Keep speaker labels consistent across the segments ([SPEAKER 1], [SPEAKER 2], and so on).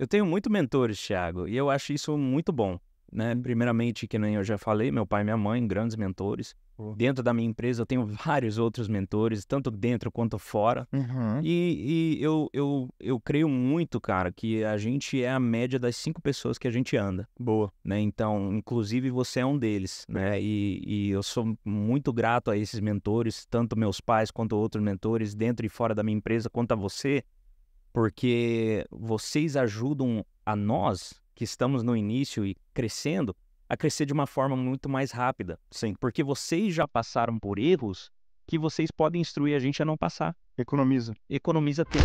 [SPEAKER 1] Eu tenho muito mentores, Thiago, e eu acho isso muito bom. Né? Uhum. Primeiramente, que nem eu já falei, meu pai e minha mãe, grandes mentores. Uhum. Dentro da minha empresa, eu tenho vários outros mentores, tanto dentro quanto fora. Uhum. E, e, eu, eu, eu creio muito, cara, que a gente é a média das cinco pessoas que a gente anda. Boa. Né? Então, inclusive, você é um deles, né? E, e eu sou muito grato a esses mentores, tanto meus pais quanto outros mentores, dentro e fora da minha empresa, quanto a você porque vocês ajudam a nós que estamos no início e crescendo a crescer de uma forma muito mais rápida. Sim. Porque vocês já passaram por erros que vocês podem instruir a gente a não passar. Economiza. Economiza tempo.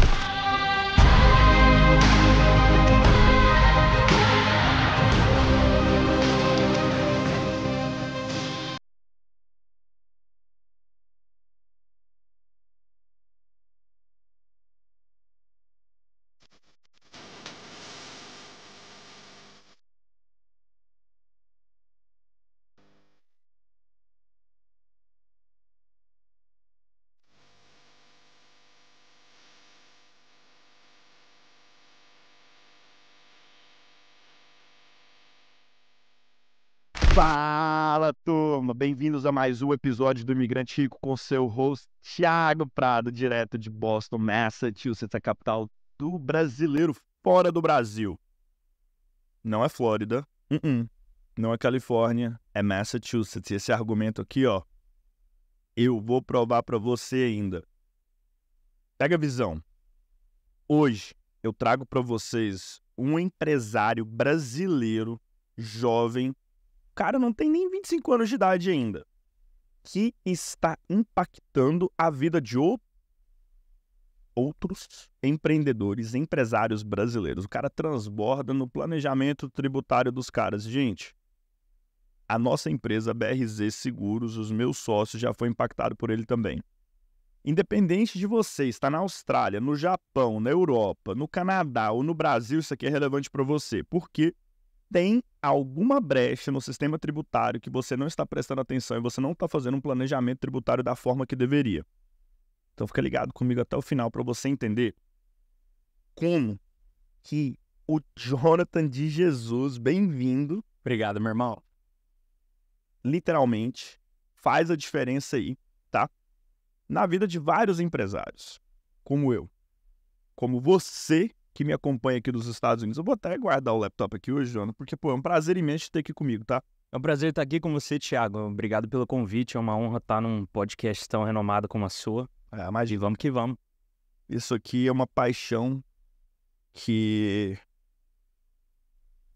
[SPEAKER 2] bem-vindos a mais um episódio do Imigrante Rico com seu host Thiago Prado, direto de Boston, Massachusetts, a capital do brasileiro fora do Brasil. Não é Flórida, uh -uh. não é Califórnia, é Massachusetts. E esse argumento aqui, ó, eu vou provar para você ainda. Pega a visão. Hoje eu trago para vocês um empresário brasileiro jovem cara não tem nem 25 anos de idade ainda, que está impactando a vida de outros empreendedores, empresários brasileiros. O cara transborda no planejamento tributário dos caras. Gente, a nossa empresa BRZ Seguros, os meus sócios, já foi impactado por ele também. Independente de você estar na Austrália, no Japão, na Europa, no Canadá ou no Brasil, isso aqui é relevante para você, Por quê? tem alguma brecha no sistema tributário que você não está prestando atenção e você não está fazendo um planejamento tributário da forma que deveria. Então fica ligado comigo até o final para você entender como que o Jonathan de Jesus, bem-vindo. Obrigado, meu irmão. Literalmente faz a diferença aí, tá? Na vida de vários empresários, como eu, como você que me acompanha aqui dos Estados Unidos. Eu vou até guardar o laptop aqui hoje, Joana, porque, pô, é um prazer imenso ter aqui comigo, tá? É um prazer estar aqui com
[SPEAKER 1] você, Thiago. Obrigado pelo convite. É uma honra estar num podcast tão renomado como a sua. É,
[SPEAKER 2] mas e vamos que vamos. Isso aqui é uma paixão que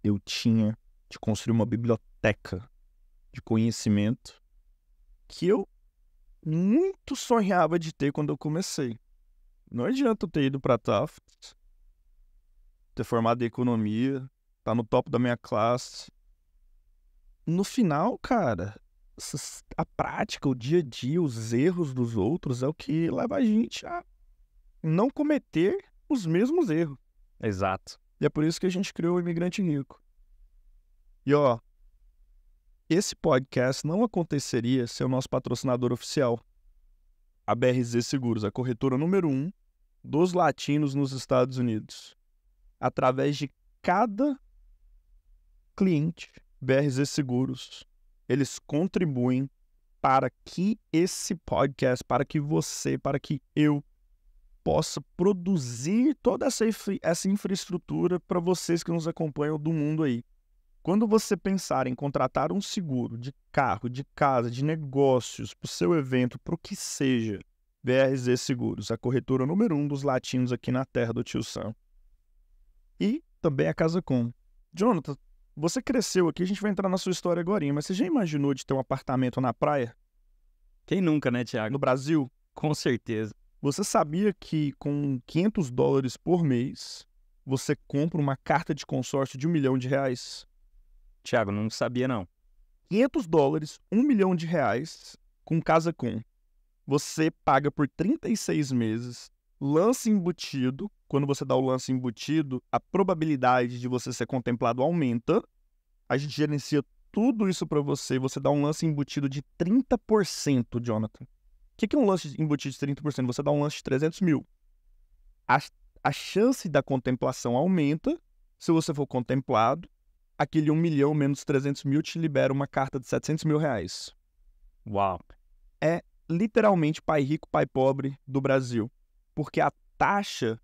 [SPEAKER 2] eu tinha de construir uma biblioteca de conhecimento que eu muito sonhava de ter quando eu comecei. Não adianta eu ter ido para Taft ter formado em economia, tá no topo da minha classe. No final, cara, a prática, o dia a dia, os erros dos outros é o que leva a gente a não cometer os mesmos erros. Exato. E é por isso que a gente criou o Imigrante Rico. E ó, esse podcast não aconteceria sem o nosso patrocinador oficial, a BRZ Seguros, a corretora número um dos latinos nos Estados Unidos através de cada cliente BRZ Seguros. Eles contribuem para que esse podcast, para que você, para que eu possa produzir toda essa, infra essa infraestrutura para vocês que nos acompanham do mundo aí. Quando você pensar em contratar um seguro de carro, de casa, de negócios, para o seu evento, para o que seja, BRZ Seguros, a corretora número um dos latinos aqui na terra do Tio Sam e também a Casa Com. Jonathan, você cresceu aqui, a gente vai entrar na sua história agora, mas você já imaginou de ter um apartamento na praia? Quem nunca, né, Tiago? No Brasil? Com certeza. Você sabia que com 500 dólares por mês, você compra uma carta de consórcio de um milhão de reais? Tiago, não sabia não. 500 dólares, um milhão de reais, com casa com. Você paga por 36 meses, lance embutido. Quando você dá o lance embutido, a probabilidade de você ser contemplado aumenta. A gente gerencia tudo isso para você. Você dá um lance embutido de 30%, Jonathan. O que é um lance embutido de 30%? Você dá um lance de 300 mil. A, a chance da contemplação aumenta se você for contemplado. Aquele 1 milhão menos 300 mil te libera uma carta de 700 mil reais. Uau! É literalmente pai rico, pai pobre do Brasil porque a taxa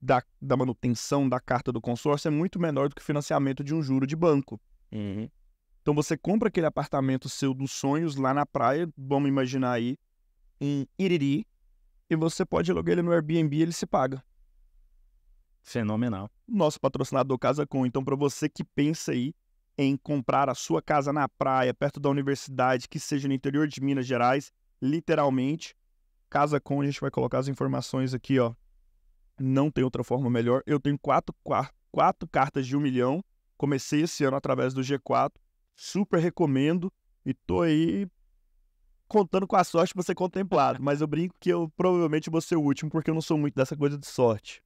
[SPEAKER 2] da, da manutenção da carta do consórcio é muito menor do que o financiamento de um juro de banco. Uhum. Então você compra aquele apartamento seu dos sonhos lá na praia, vamos imaginar aí, em Iriri, e você pode alugar ele no Airbnb e ele se paga. Fenomenal. Nosso patrocinador Casa Com. Então, para você que pensa aí em comprar a sua casa na praia, perto da universidade, que seja no interior de Minas Gerais, literalmente, Casa Com, a gente vai colocar as informações aqui, ó. Não tem outra forma melhor. Eu tenho quatro, quatro, quatro cartas de um milhão. Comecei esse ano através do G4. Super recomendo. E tô aí contando com a sorte para ser contemplado. Mas eu brinco que eu provavelmente vou ser o último, porque eu não sou muito dessa coisa de sorte.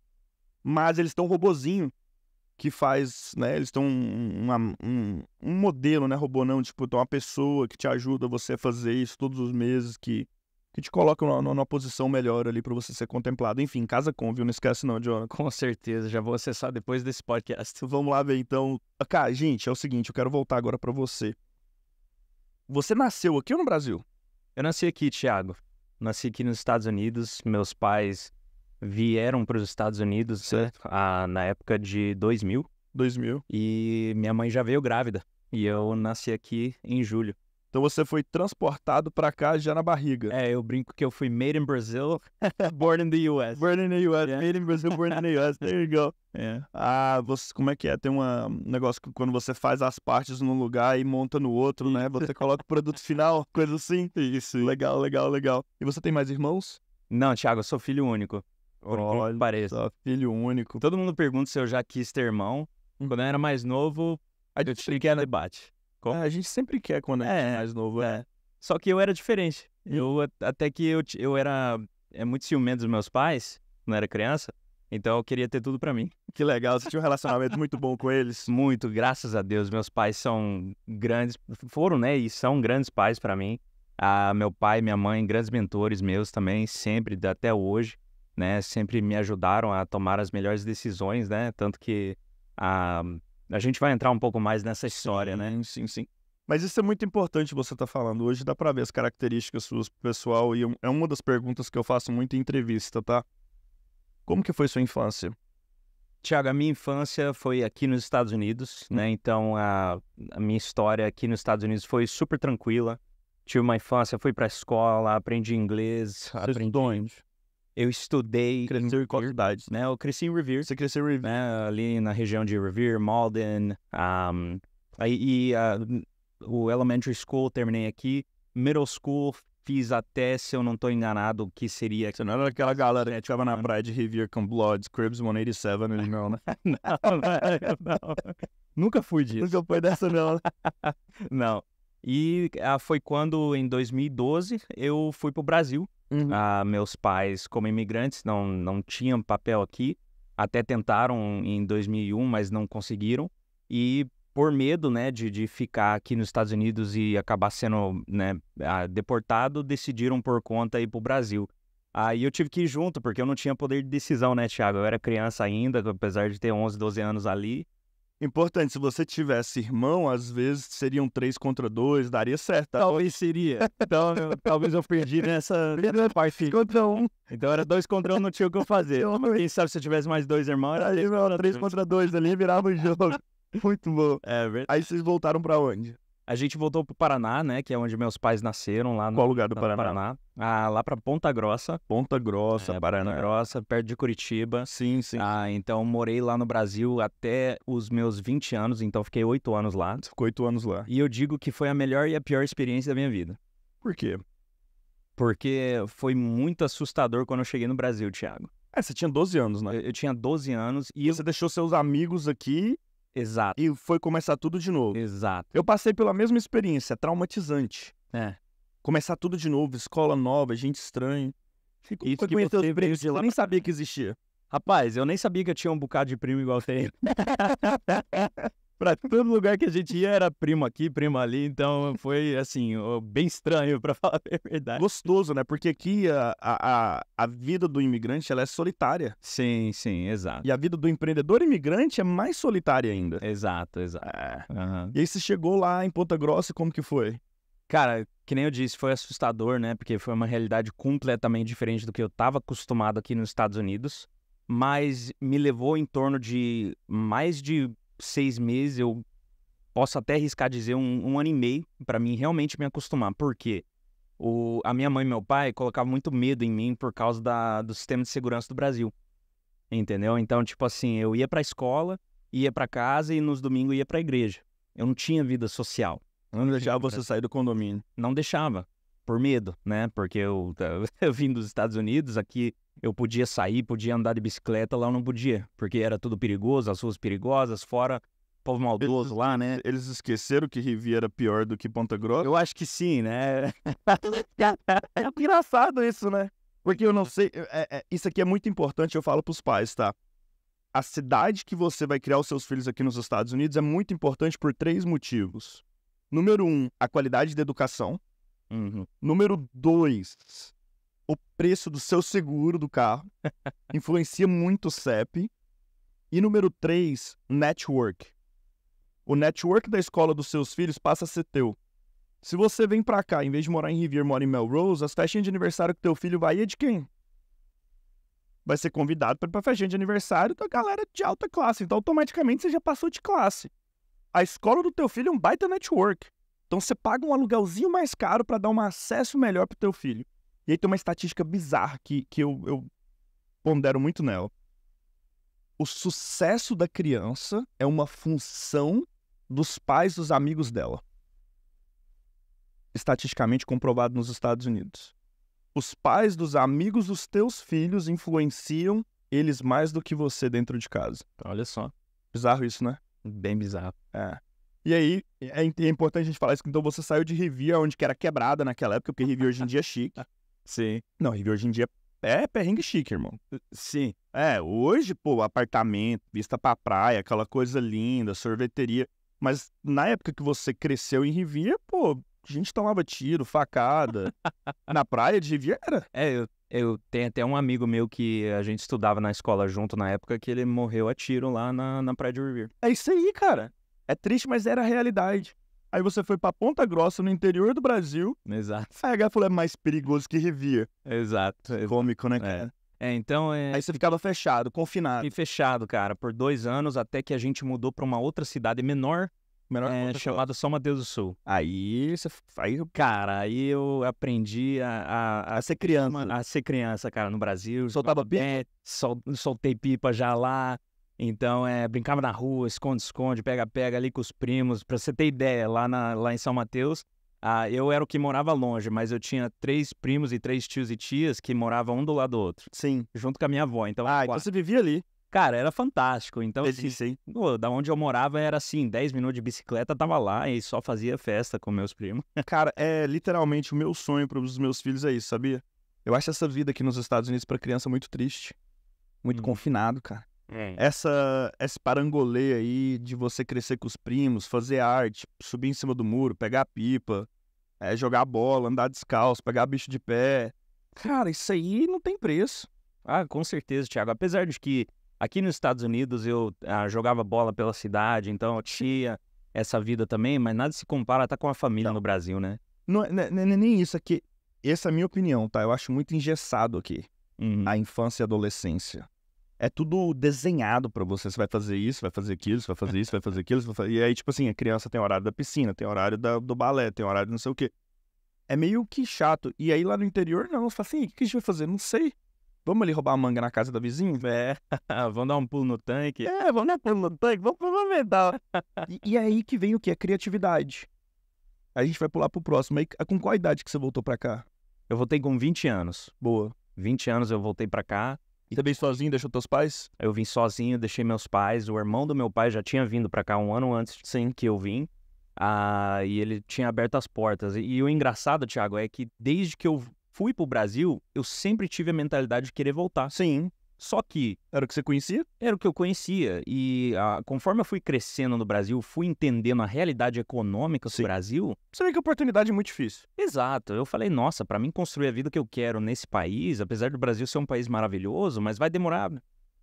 [SPEAKER 2] Mas eles estão um robozinho que faz, né? Eles estão um, um, um, modelo, né? Robô não, tipo, tem uma pessoa que te ajuda você a fazer isso todos os meses, que que te coloca numa, numa posição melhor ali para você ser contemplado. Enfim, casa com, viu? Não esquece não, Jonathan. Com certeza, já vou acessar depois desse podcast. Então, vamos lá ver então. Cara, gente, é o seguinte, eu quero voltar agora para você. Você nasceu aqui ou no Brasil? Eu nasci aqui, Thiago. Nasci aqui nos Estados Unidos.
[SPEAKER 1] Meus pais vieram para os Estados Unidos né, A, ah, na época de 2000. 2000. E minha mãe já veio grávida. E eu nasci aqui em julho.
[SPEAKER 2] Então você foi transportado para cá já na barriga. É, eu brinco que eu fui made in Brazil, born in the US. Born in the US, yeah. É. made in Brazil, born in the US. There you go. Yeah. É. Ah, você, como é que é? Tem uma, um negócio que quando você faz as partes num lugar e monta no outro, né? Você coloca o produto final, coisa assim. Isso. Legal, legal, legal. E você tem mais irmãos? Não, Thiago, eu sou filho único. Olha, parece. filho único. Todo mundo pergunta se eu já quis ter irmão.
[SPEAKER 1] Hum. Quando eu era mais novo, eu tinha que né? debate. Como? a gente sempre quer quando é, é mais novo. É. é. Só que eu era diferente. Eu até que eu, eu era é muito ciumento dos meus pais, não era criança, então eu queria ter tudo para mim. Que legal, você tinha um relacionamento muito bom com eles? Muito, graças a Deus. Meus pais são grandes, foram, né, e são grandes pais para mim. Ah, meu pai e minha mãe, grandes mentores meus também, sempre, até hoje, né, sempre me ajudaram a tomar as melhores decisões, né, tanto que
[SPEAKER 2] a ah, a gente vai entrar um pouco mais nessa história, né? sim, né? Sim, sim. Mas isso é muito importante você estar tá falando. Hoje dá para ver as características suas pessoal e é, é uma das perguntas que eu faço muito em entrevista, tá? Como que foi sua infância? Tiago, a minha infância foi
[SPEAKER 1] aqui nos Estados Unidos, hum. né? Então a, a minha história aqui nos Estados Unidos foi super tranquila. Tive uma infância, fui para a escola, aprendi inglês, Você aprendi. Estudou onde? Eu estudei cresci em qual cidade? Né? Eu cresci em Revere. Você cresceu em Revere? Né? Ali na região de Revere, Malden. Um, aí, e uh, o elementary school terminei aqui. Middle school fiz até, se eu não estou enganado, o que seria... Você não era
[SPEAKER 2] aquela galera que tava na praia de Revere com Bloods, Cribs 187, não, né? não, não, não. Nunca fui disso. Nunca foi dessa, não. não. E
[SPEAKER 1] ah, foi quando, em 2012, eu fui para o Brasil. Uhum. Ah, meus pais, como imigrantes, não, não tinham papel aqui. Até tentaram em 2001, mas não conseguiram. E por medo né, de, de ficar aqui nos Estados Unidos e acabar sendo né, ah, deportado, decidiram por conta ir para o Brasil. Aí eu tive que ir junto, porque eu não tinha poder de decisão, né, Thiago? Eu era criança ainda, apesar de ter 11, 12 anos ali.
[SPEAKER 2] Importante, se você tivesse irmão, às vezes seriam três contra dois, daria certo. Tá? Talvez seria. Então, eu, talvez eu perdi nessa, parte. Contra um. Então
[SPEAKER 1] era dois contra um, não tinha o que eu fazer. Quem sabe se eu tivesse mais dois irmãos, era, era três contra dois ali, virava o jogo. Muito bom. É verdade. Aí vocês voltaram para onde? A gente voltou pro Paraná, né? Que é onde meus pais nasceram, lá no Qual lugar do Paraná? Paraná. Ah, lá pra Ponta Grossa. Ponta Grossa, é, Paraná. Ponta Grossa, perto de Curitiba. Sim, sim. Ah, então morei lá no Brasil até os meus 20 anos, então fiquei oito anos lá. Ficou oito anos lá. E eu digo que foi a melhor e a pior experiência da minha vida. Por quê? Porque foi muito assustador quando eu
[SPEAKER 2] cheguei no Brasil, Thiago. É, você tinha 12 anos, né? Eu, eu tinha 12 anos e. Você eu... deixou seus amigos aqui Exato. E foi começar tudo de novo. Exato. Eu passei pela mesma experiência, traumatizante. É. Começar tudo de novo, escola nova, gente estranha. Ficou Isso que você veio de lá. Eu nem sabia que existia. Rapaz, eu nem sabia que eu tinha um bocado de primo igual você. para todo lugar que a gente ia era primo aqui, primo ali, então foi assim, bem estranho para falar a verdade. Gostoso, né? Porque aqui a, a, a vida do imigrante ela é solitária. Sim, sim, exato. E a vida do empreendedor imigrante é mais solitária ainda. Exato, exato. É. Uhum. E aí você chegou lá em Ponta Grossa, como que foi?
[SPEAKER 1] Cara, que nem eu disse, foi assustador, né? Porque foi uma realidade completamente diferente do que eu estava acostumado aqui nos Estados Unidos. Mas me levou em torno de mais de seis meses, eu posso até arriscar dizer um, um ano e meio, para mim realmente me acostumar. Por quê? O, a minha mãe e meu pai colocavam muito medo em mim por causa da, do sistema de segurança do Brasil. Entendeu? Então, tipo assim, eu ia pra escola, ia pra casa e nos domingos ia pra igreja. Eu não tinha vida social. Não deixava você sair do condomínio. Não deixava por medo, né? Porque eu, eu vim dos Estados Unidos, aqui eu podia sair, podia andar de bicicleta, lá eu não podia, porque era tudo perigoso, as ruas perigosas,
[SPEAKER 2] fora povo maldoso eles, lá, né? Eles esqueceram que Riviera era pior do que Ponta Grossa? Eu acho que sim, né? é engraçado isso, né? Porque eu não sei, é, é, isso aqui é muito importante, eu falo para os pais, tá? A cidade que você vai criar os seus filhos aqui nos Estados Unidos é muito importante por três motivos. Número um, a qualidade da educação. Uhum. Número dois, o preço do seu seguro do carro influencia muito o CEP. E número três, network. O network da escola dos seus filhos passa a ser teu. Se você vem para cá, em vez de morar em Rivier, mora em Melrose, as festinhas de aniversário que teu filho vai é de quem? Vai ser convidado para ir pra festinha de aniversário da galera de alta classe. Então, automaticamente, você já passou de classe. A escola do teu filho é um baita network. Então você paga um aluguelzinho mais caro para dar um acesso melhor para o teu filho. E aí tem uma estatística bizarra que, que eu, eu pondero muito nela. O sucesso da criança é uma função dos pais dos amigos dela. Estatisticamente comprovado nos Estados Unidos. Os pais dos amigos dos teus filhos influenciam eles mais do que você dentro de casa. Olha só. Bizarro isso, né? Bem bizarro. É. E aí, é, é, é importante a gente falar isso, então você saiu de Revere, onde que era quebrada naquela época, porque Revere hoje em dia é chique. Sim. Não, Revere hoje em dia é perrengue chique, irmão. Uh, sim. É, hoje, pô, apartamento, vista pra praia, aquela coisa linda, sorveteria. Mas na época que você cresceu em Rivia, pô, a gente tomava tiro, facada. na praia de Rivia era. É, eu, eu tenho até um
[SPEAKER 1] amigo meu que a gente estudava na escola junto na época que ele morreu a tiro lá na, na praia de Rivia.
[SPEAKER 2] É isso aí, cara. É triste, mas era a realidade. Aí você foi para Ponta Grossa, no interior do Brasil. Exato. Aí a galera falou, é mais perigoso que Revia. Exato. É cômico, né, cara?
[SPEAKER 1] É. é então... É... Aí você ficava fechado, confinado. E fechado, cara, por dois anos, até que a gente mudou para uma outra cidade menor, Menor é, chamada São Mateus do Sul. Aí, você, aí, cara, aí eu aprendi a, a, a, a ser criança. A ser criança, cara, no Brasil. Soltava é, pipa? É, sol, soltei pipa já lá. Então, é, brincava na rua, esconde-esconde, pega-pega ali com os primos. Para você ter ideia, lá, na, lá em São Mateus, ah, eu era o que morava longe, mas eu tinha três primos e três tios e tias que moravam um do lado do outro. Sim. Junto com a minha avó. Então, ah, tipo, então você vivia ali. Cara, era fantástico. Então, assim, Pô, da onde eu morava era assim, 10 minutos de bicicleta, tava lá e só fazia festa com meus primos. Cara,
[SPEAKER 2] é literalmente o meu sonho para os meus filhos é isso, sabia? Eu acho essa vida aqui nos Estados Unidos para criança muito triste. Muito hum. confinado, cara. É. Essa, esse parangolê aí de você crescer com os primos, fazer arte, subir em cima do muro, pegar pipa, é, jogar bola, andar descalço, pegar bicho de pé. Cara, isso aí não tem preço.
[SPEAKER 1] Ah, com certeza, Thiago. Apesar de que aqui nos Estados Unidos eu ah, jogava bola pela cidade, então eu tinha essa vida também, mas nada se compara tá com a família não. no Brasil, né?
[SPEAKER 2] Não, é né, né, nem isso aqui. É essa é a minha opinião, tá? Eu acho muito engessado aqui. Uhum. A infância e adolescência é tudo desenhado para você. Você vai fazer isso, vai fazer aquilo, você vai fazer isso, vai fazer aquilo. Vai fazer... E aí, tipo assim, a criança tem horário da piscina, tem horário da, do balé, tem horário não sei o quê. É meio que chato. E aí lá no interior, não, você fala assim, o que a gente vai fazer? Não sei. Vamos ali roubar a manga na casa da vizinha? É, vamos dar um pulo no tanque. É, vamos dar um pulo no tanque, vamos aproveitar. e, e aí que vem o que? A criatividade. A gente vai pular pro próximo. Aí, com qual idade que você voltou pra cá?
[SPEAKER 1] Eu voltei com 20 anos. Boa. 20 anos eu voltei pra cá. E também sozinho, deixou teus pais? Eu vim sozinho, deixei meus pais. O irmão do meu pai já tinha vindo para cá um ano antes Sim. que eu vim. Ah, e ele tinha aberto as portas. E, e o engraçado, Thiago, é que desde que eu fui pro Brasil, eu sempre tive a mentalidade de querer voltar. Sim. Só que. Era o que você conhecia? Era o que eu conhecia. E a, ah, conforme eu fui crescendo no Brasil, fui entendendo a realidade econômica do Brasil. Você vê que a oportunidade é muito difícil. Exato. Eu falei, nossa, para mim construir a vida que eu quero nesse país, apesar do Brasil ser um país maravilhoso, mas vai demorar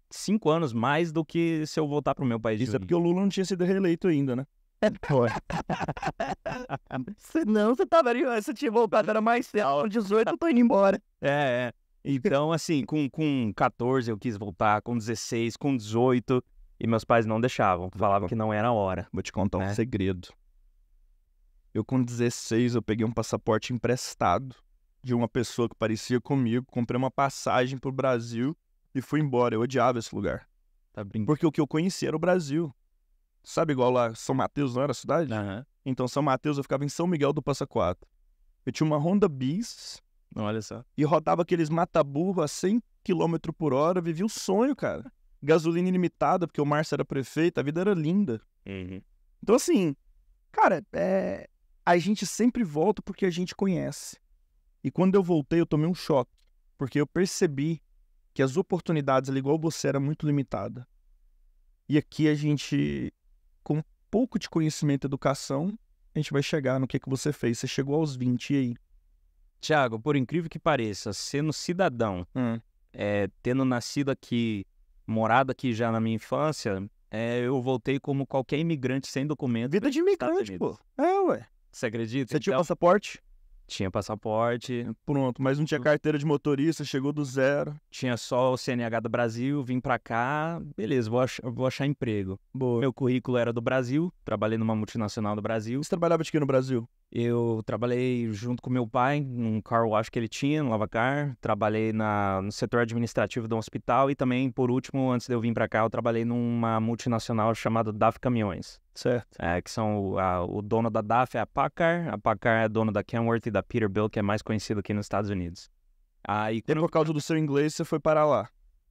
[SPEAKER 1] cinco anos mais do que se eu voltar pro meu país. Isso é porque o Lula
[SPEAKER 2] não tinha sido reeleito ainda, né? Não, você tava tá ali, você tinha voltado, era mais cedo, 18, eu tô indo embora. É, é. Então, assim, com,
[SPEAKER 1] com 14 eu quis voltar, com 16, com 18, e meus pais não deixavam, falavam
[SPEAKER 2] que não era a hora. Vou te contar né? um segredo. Eu com 16 eu peguei um passaporte emprestado de uma pessoa que parecia comigo, comprei uma passagem pro Brasil e fui embora. Eu odiava esse lugar. Tá Porque o que eu conhecia era o Brasil. Sabe igual lá São Mateus não era a cidade? Uhum. Então São Mateus eu ficava em São Miguel do Passa Quatro. Eu tinha uma Honda Bis Olha só. E rodava aqueles mata-burro a 100 km por hora, vivia um sonho, cara. Gasolina ilimitada, porque o Márcio era prefeito, a vida era linda. Uhum. Então, assim, cara, é... a gente sempre volta porque a gente conhece. E quando eu voltei, eu tomei um choque, porque eu percebi que as oportunidades ali, igual você, era muito limitada. E aqui a gente, com pouco de conhecimento e educação, a gente vai chegar no que, que você fez. Você chegou aos 20, e aí? Tiago, por incrível que pareça, sendo cidadão, hum.
[SPEAKER 1] é, tendo nascido aqui, morado aqui já na minha infância, é, eu voltei
[SPEAKER 2] como qualquer imigrante sem documento. Vida de imigrante, pô. É, ué. Você acredita? Você então, tinha passaporte? Tinha passaporte. Pronto, mas não tinha carteira de motorista, chegou do zero. Tinha
[SPEAKER 1] só o CNH do Brasil, vim pra cá, beleza, vou, vou achar emprego. Boa. Meu currículo era do Brasil, trabalhei numa multinacional do Brasil. Você trabalhava de que no Brasil? Eu trabalhei junto com meu pai num car wash que ele tinha, no Lavacar. Trabalhei na, no setor administrativo do hospital e também, por último, antes de eu vir para cá, eu trabalhei numa multinacional chamada DAF Caminhões. Certo. É, que são a, o dono da DAF é a Packard. A Packard é dono da Kenworth e da Peterbilt, que é mais conhecido aqui nos Estados Unidos. Aí, quando... E por causa do seu inglês, você foi parar lá.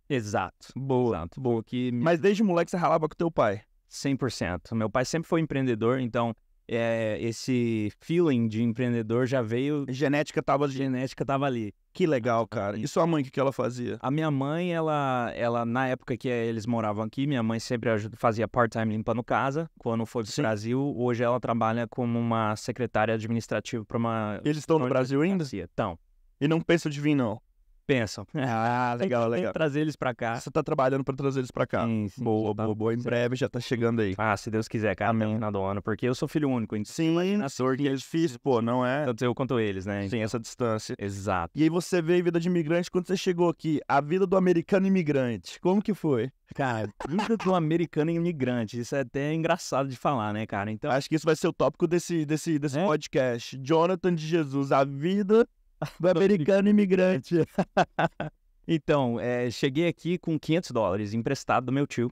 [SPEAKER 1] Exato. Boa. Exato. Boa. Que... Mas desde moleque você ralava com teu pai? 100%. Meu pai sempre foi empreendedor, então é, esse feeling de empreendedor já veio. Genética tava ali. Genética tava ali. Que legal, cara. E sua mãe, o que, que ela fazia? A minha mãe, ela, ela, na época que eles moravam aqui, minha mãe sempre fazia part-time limpando casa. Quando foi pro Sim. Brasil, hoje ela trabalha como uma secretária administrativa para uma.
[SPEAKER 2] Eles estão no Brasil ainda? Estão. E não pensa de vir, não pensam. Ah, legal, legal. Tem que trazer eles para cá. Você tá trabalhando para trazer eles para cá. Sim, sim, boa, tá, boa, boa. Em breve já tá chegando aí. Ah, se Deus quiser, cara, Amém. Tá no do ano, porque eu sou filho único. Então sim, na sorte que é difícil, pô, não é? Tanto eu quanto eles, né? sim essa distância. Exato. E aí você vê a vida de imigrante quando você chegou aqui, a vida do americano imigrante. Como que foi? Cara, vida do americano imigrante, isso é até engraçado de falar, né, cara? Então, acho que isso vai ser o tópico desse desse desse é? podcast. Jonathan de Jesus, a vida Do americano imigrante. então,
[SPEAKER 1] é, cheguei aqui com 500 dólares emprestado do meu tio.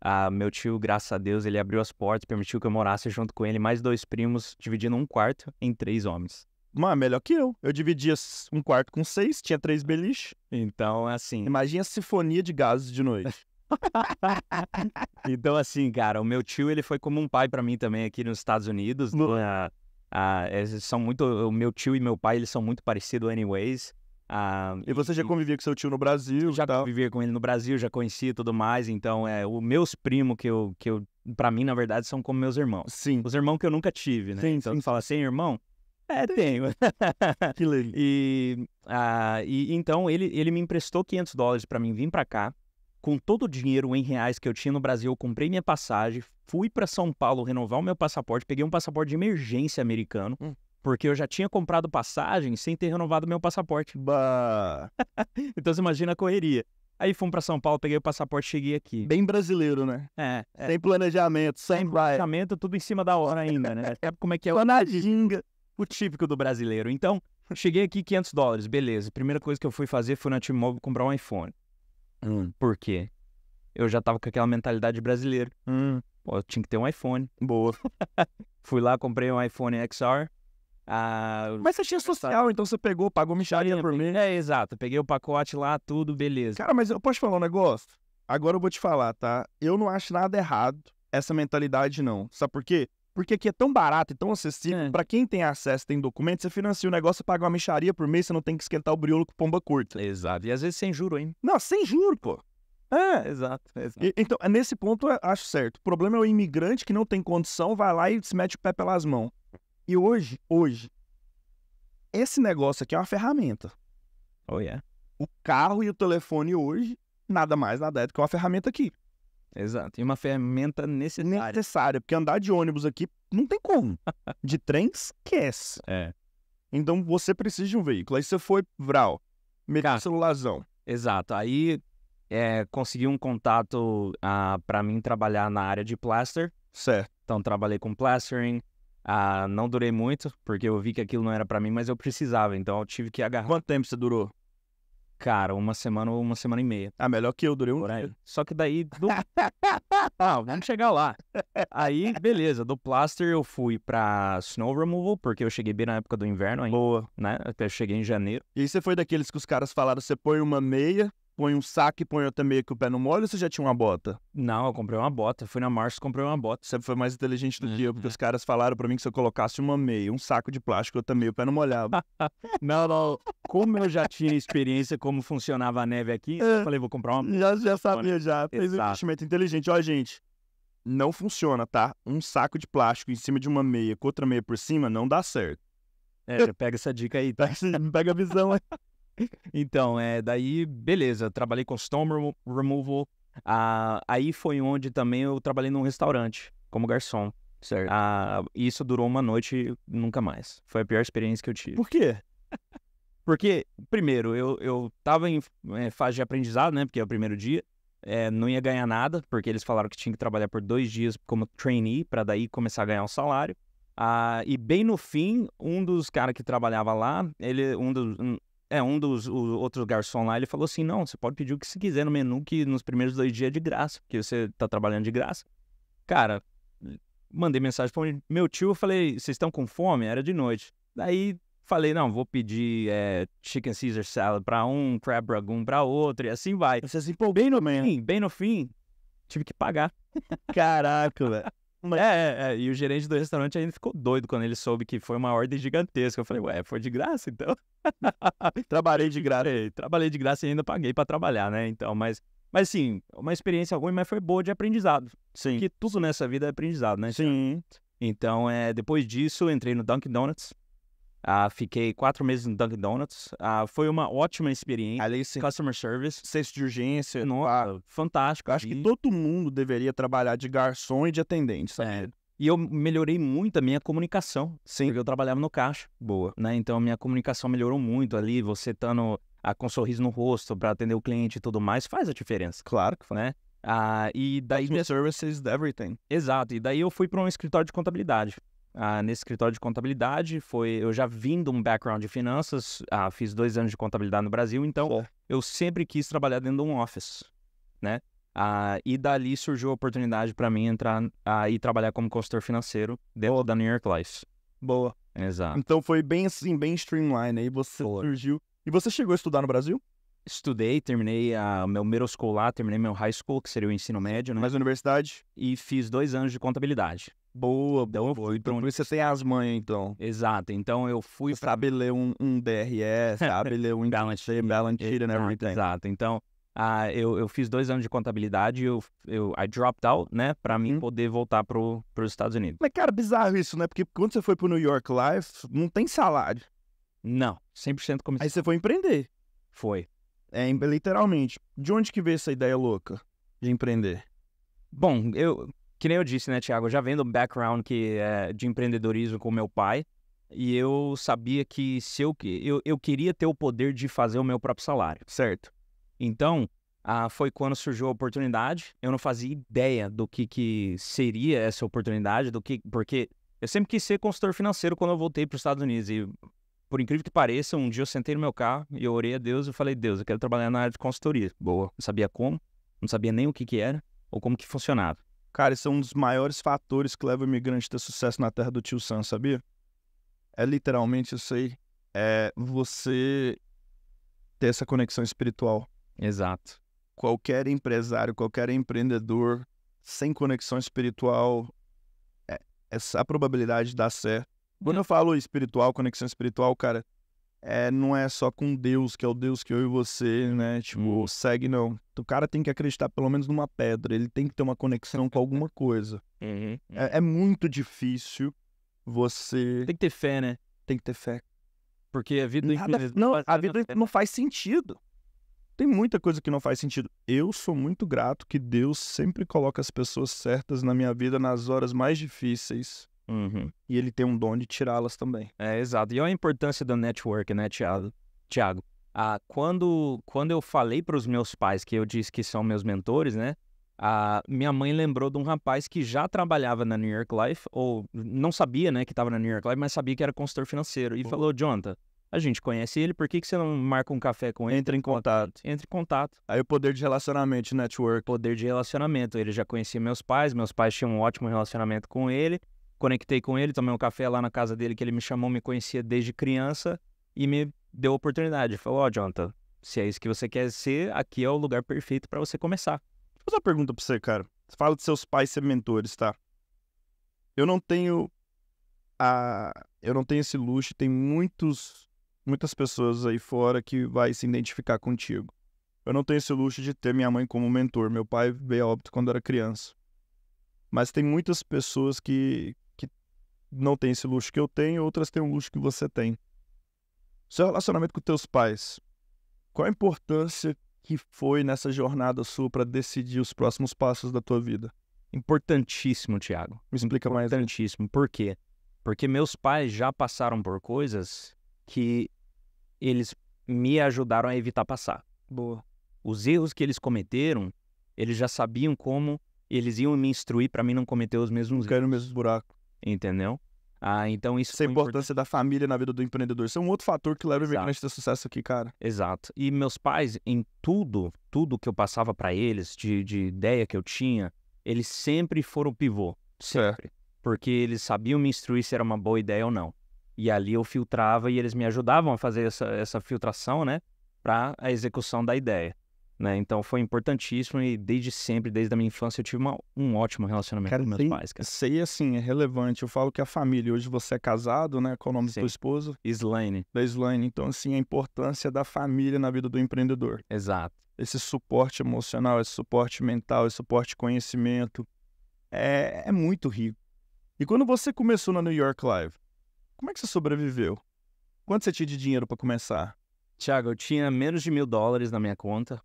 [SPEAKER 1] Ah, meu tio, graças a Deus, ele abriu as portas, permitiu que eu morasse junto com ele, mais dois primos, dividindo um quarto em três
[SPEAKER 2] homens. Mano, é melhor que eu. Eu dividia um quarto com seis, tinha três beliches. Então, assim. Imagina a sinfonia de gases de noite. então, assim, cara,
[SPEAKER 1] o meu tio, ele foi como um pai para mim também aqui nos Estados Unidos. No... Né? Ah, eles são muito. O meu tio e meu pai, eles são muito parecidos, anyways. Ah, e você e, já convivia com seu tio no Brasil? Já tal. convivia com ele no Brasil, já conhecia tudo mais. Então, é, os meus primos que eu, que eu, pra mim, na verdade, são como meus irmãos. Sim. Os irmãos que eu nunca tive, né? Sim, então, sim. fala sem assim, irmão? É, tenho. que legal. E, ah, e então, ele, ele me emprestou 500 dólares para mim vir para cá com todo o dinheiro em reais que eu tinha no Brasil, eu comprei minha passagem, fui para São Paulo renovar o meu passaporte, peguei um passaporte de emergência americano, hum. porque eu já tinha comprado passagem sem ter renovado meu passaporte. Bah. então você imagina a correria. Aí fomos para São Paulo, peguei o passaporte, cheguei aqui. Bem brasileiro, né? É. é. Sem planejamento, sem, planejamento, tudo em cima da hora ainda, né? é como é que é o na o típico do brasileiro. Então, cheguei aqui 500 dólares, beleza. Primeira coisa que eu fui fazer foi na T-Mobile comprar um iPhone. Hum, por quê? Eu já tava com aquela mentalidade brasileira. Hum, pô, eu tinha que ter um iPhone. Boa. Fui lá, comprei um iPhone XR. Ah,
[SPEAKER 2] Mas você tinha social, então você pegou, pagou micharia por mim. É, exato. Peguei o pacote lá, tudo, beleza. Cara, mas eu posso te falar um negócio? Agora eu vou te falar, tá? Eu não acho nada errado essa mentalidade, não. Sabe por quê? Porque aqui é tão barato e tão acessível. É. para quem tem acesso, tem documento, você financia o negócio, você paga uma micharia por mês, você não tem que esquentar o briolo com pomba curta. Exato. E às vezes sem juro, hein? Não, sem juro, pô. É, exato. exato. E, então, é nesse ponto, eu acho certo. O problema é o imigrante que não tem condição, vai lá e se mete o pé pelas mãos. E hoje, hoje, esse negócio aqui é uma ferramenta. Oh, yeah. O carro e o telefone hoje, nada mais, nada é do que uma ferramenta aqui. Exato. E uma ferramenta necessária. Né. Necessária, porque andar de ônibus aqui não tem como. De trem, esquece. É. Então você precisa de um veículo. Aí você foi, Vral, meteu o celularzão. Exato.
[SPEAKER 1] Aí é, consegui um contato uh, ah, para mim trabalhar na área de plaster. Certo. Então trabalhei com plastering. Uh, não durei muito, porque eu vi que aquilo não era para mim, mas eu precisava. Então eu tive que agarrar. Quanto tempo você durou? Cara, uma semana ou uma semana e meia. Ah, melhor que eu, durei um dia. Só que daí. Do... ah, vamos chegar lá. Aí, beleza, do plaster eu fui pra snow removal, porque eu cheguei bem na época do
[SPEAKER 2] inverno ainda. Boa. Né? Até cheguei em janeiro. E aí você foi daqueles que os caras falaram: você põe uma meia, põe um saco e põe meia que o pé no molho ou você já tinha uma bota? Não, eu comprei uma bota. Fui na Mars comprei uma bota. Você foi mais inteligente do que eu, porque os uhum. caras falaram para mim que se eu colocasse uma meia, um saco de plástico, eu também o pé não molhava. não, não. Como eu já tinha experiência como funcionava a neve aqui, é, eu falei, vou comprar uma. Já, já sabia, já. Fez um investimento inteligente. Ó, gente, não funciona, tá? Um saco de plástico em cima de uma meia com outra meia por cima não dá certo. É, já pega essa dica aí, tá? pega a visão aí. então, é, daí, beleza,
[SPEAKER 1] trabalhei com Storm Removal. Ah, aí foi onde também eu trabalhei num restaurante como garçom. Certo. Ah, isso durou uma noite nunca mais. Foi a pior experiência que eu tive. Por
[SPEAKER 2] quê?
[SPEAKER 1] Porque, primeiro, eu, eu tava em é, fase de aprendizado, né? Porque é o primeiro dia. É, não ia ganhar nada, porque eles falaram que tinha que trabalhar por dois dias como trainee, para daí começar a ganhar um salário. Ah, e bem no fim, um dos caras que trabalhava lá, ele, um, dos, um, é, um dos outros garçons lá, ele falou assim, não, você pode pedir o que você quiser no menu, que nos primeiros dois dias é de graça, porque você tá trabalhando de graça. Cara, mandei mensagem para meu tio, falei, vocês estão com fome? Era de noite. Daí falei, não, vou pedir é, chicken Caesar salad para um, crab ragoon para outro, e assim vai. Você se empolgou bem no meio. Né? bem no fim, tive que pagar. Caraca, velho. É, é, é, e o gerente do restaurante ainda ficou doido quando ele soube que foi uma ordem gigantesca. Eu falei, ué, foi de graça então? trabalhei de graça, é, trabalhei de graça e ainda paguei para trabalhar, né? Então, mas, mas sim, uma experiência ruim, mas foi boa de aprendizado. Sim. Que tudo nessa vida é aprendizado, né? Então. Sim. Então, é, depois disso, entrei no Dunkin' Donuts. Ah, fiquei quatro meses no Dunkin' Donuts. Ah, foi uma ótima experiência. Ali, sim. Customer service. Senso de urgência. Nossa, ah, fantástico. Acho e... que todo mundo deveria trabalhar de garçom e de atendente, sabe? É. E eu melhorei muito a minha comunicação. Sim. Porque eu trabalhava no caixa. Boa. Né? Então a minha comunicação melhorou muito ali. Você estando ah, com um sorriso no rosto para atender o cliente e tudo mais, faz a diferença. Claro que né? faz. Né? Ah, e daí. Customer services, everything. Exato. E daí eu fui para um escritório de contabilidade ah, nesse escritório de contabilidade. Foi, eu já vim de um background de finanças, ah, fiz dois anos de contabilidade no Brasil, então Sim. eu sempre quis trabalhar dentro de um office, né? Ah, e dali surgiu a oportunidade para mim entrar ah, e trabalhar como consultor financeiro dentro Boa. da New York Life. Boa. Exato.
[SPEAKER 2] Então foi bem assim, bem streamline. Aí você Boa. surgiu. E você chegou a estudar no Brasil? Estudei, terminei
[SPEAKER 1] o ah, meu middle school lá, terminei meu high school, que seria o ensino médio, né? Mais universidade? E fiz dois anos de contabilidade. Boa, então, boa. Então, por isso você tem as mães então. Exato. Então, eu fui... Sabe ler um, um DRS sabe ler um... balance sheet. Balance sheet and everything. Exato. Então, uh, eu, eu fiz dois anos de contabilidade e eu, eu... I dropped out, né? Pra mim hum. poder
[SPEAKER 2] voltar pro, pros Estados Unidos. Mas, cara, bizarro isso, né? Porque quando você foi pro New York Life, não tem salário. Não. 100% comissão. Aí você foi empreender. Foi. É, literalmente. De onde que veio essa ideia louca de empreender? Bom, eu que nem eu
[SPEAKER 1] disse, né, Tiago? Eu já vendo um background que, é, de empreendedorismo com meu pai. E eu sabia que se eu, eu, eu queria ter o poder de fazer o meu próprio salário, certo? Então, ah, foi quando surgiu a oportunidade. Eu não fazia ideia do que, que seria essa oportunidade, do que porque eu sempre quis ser consultor financeiro quando eu voltei para os Estados Unidos. E, por incrível que pareça, um dia eu sentei no meu carro e eu orei a Deus e falei: Deus, eu quero trabalhar na área de consultoria. Boa. Não sabia como,
[SPEAKER 2] não sabia nem o que, que
[SPEAKER 1] era ou como que funcionava.
[SPEAKER 2] Cara, isso é um dos maiores fatores que leva o imigrante a ter sucesso na terra do tio Sam, sabia? É literalmente isso aí. É você ter essa conexão espiritual. Exato. Qualquer empresário, qualquer empreendedor sem conexão espiritual, é, essa a probabilidade de dar certo. Quando eu falo espiritual, conexão espiritual, cara, é, não é só com Deus, que é o Deus que eu e você, né? Tipo, uhum. segue, não. O cara tem que acreditar pelo menos numa pedra, ele tem que ter uma conexão com alguma coisa. Uhum, É, uhum. é, muito difícil você. Tem que ter fé, né? Tem que ter fé. Porque a vida. Nada, não, a vida não né? faz sentido. Tem muita coisa que não faz sentido. Eu sou muito grato que Deus sempre coloca as pessoas certas na minha vida nas horas mais difíceis. Uhum. E ele tem um dom de tirá-las também.
[SPEAKER 1] É, exato. E olha a importância do network, né, Tiago? Tiago, ah, quando, quando eu falei para os meus pais que eu disse que são meus mentores, né? Ah, minha mãe lembrou de um rapaz que já trabalhava na New York Life, ou não sabia, né, que estava na New York Life, mas sabia que era consultor financeiro. E oh. falou, Jonathan, a gente conhece ele, por que, que você não marca um café com ele? Entra em contato. Entra em contato. Aí o poder de relacionamento, network. Poder de relacionamento. Ele já conhecia meus pais, meus pais tinham um ótimo relacionamento com ele conectei com ele, tomei um café lá na casa dele que ele me chamou, me conhecia desde criança e me deu a oportunidade. Falou: Ó, oh, Jonathan, se é isso que você quer ser, aqui
[SPEAKER 2] é o lugar perfeito para você começar. Deixa eu fazer uma pergunta pra você, cara. Você fala de seus pais ser mentores, tá? Eu não tenho a. Eu não tenho esse luxo, tem muitos. Muitas pessoas aí fora que vai se identificar contigo. Eu não tenho esse luxo de ter minha mãe como mentor. Meu pai veio a óbito quando era criança. Mas tem muitas pessoas que, não tem esse luxo que eu tenho, outras têm o um luxo que você tem. Seu relacionamento com teus pais, qual a importância que foi nessa jornada sua para decidir os próximos passos da tua vida? Importantíssimo, Tiago. Me explica mais. Importantíssimo. Por quê? Porque meus pais já passaram por coisas
[SPEAKER 1] que eles me ajudaram a evitar passar. Boa. Os erros que eles cometeram, eles já sabiam como eles iam me instruir para mim não cometer
[SPEAKER 2] os mesmos erros. Cair no mesmo buraco entendeu? Ah, então isso Essa importância importante. da família na vida do empreendedor. Isso é um outro fator que leva o a ter sucesso aqui, cara. Exato. E meus pais, em tudo,
[SPEAKER 1] tudo que eu passava para eles, de, de, ideia que eu tinha, eles sempre foram pivô. É. Sempre. Porque eles sabiam me instruir se era uma boa ideia ou não. E ali eu filtrava e eles me ajudavam a fazer essa, essa filtração, né? Para a execução da ideia. Né? Então foi importantíssimo e desde sempre, desde a minha infância, eu tive uma, um ótimo relacionamento cara, com meus sei, pais.
[SPEAKER 2] Cara. Sei assim, é relevante. Eu falo que a família, hoje você é casado, né? Qual o nome Sim. do seu esposo? Slane. Da Slane. Então, assim, a importância da família na vida do empreendedor. Exato. Esse suporte emocional, esse suporte mental, esse suporte conhecimento. É, é muito rico. E quando você começou na New York Live, como é que você sobreviveu? Quanto você tinha de dinheiro para começar? Tiago, eu tinha menos de mil dólares na minha conta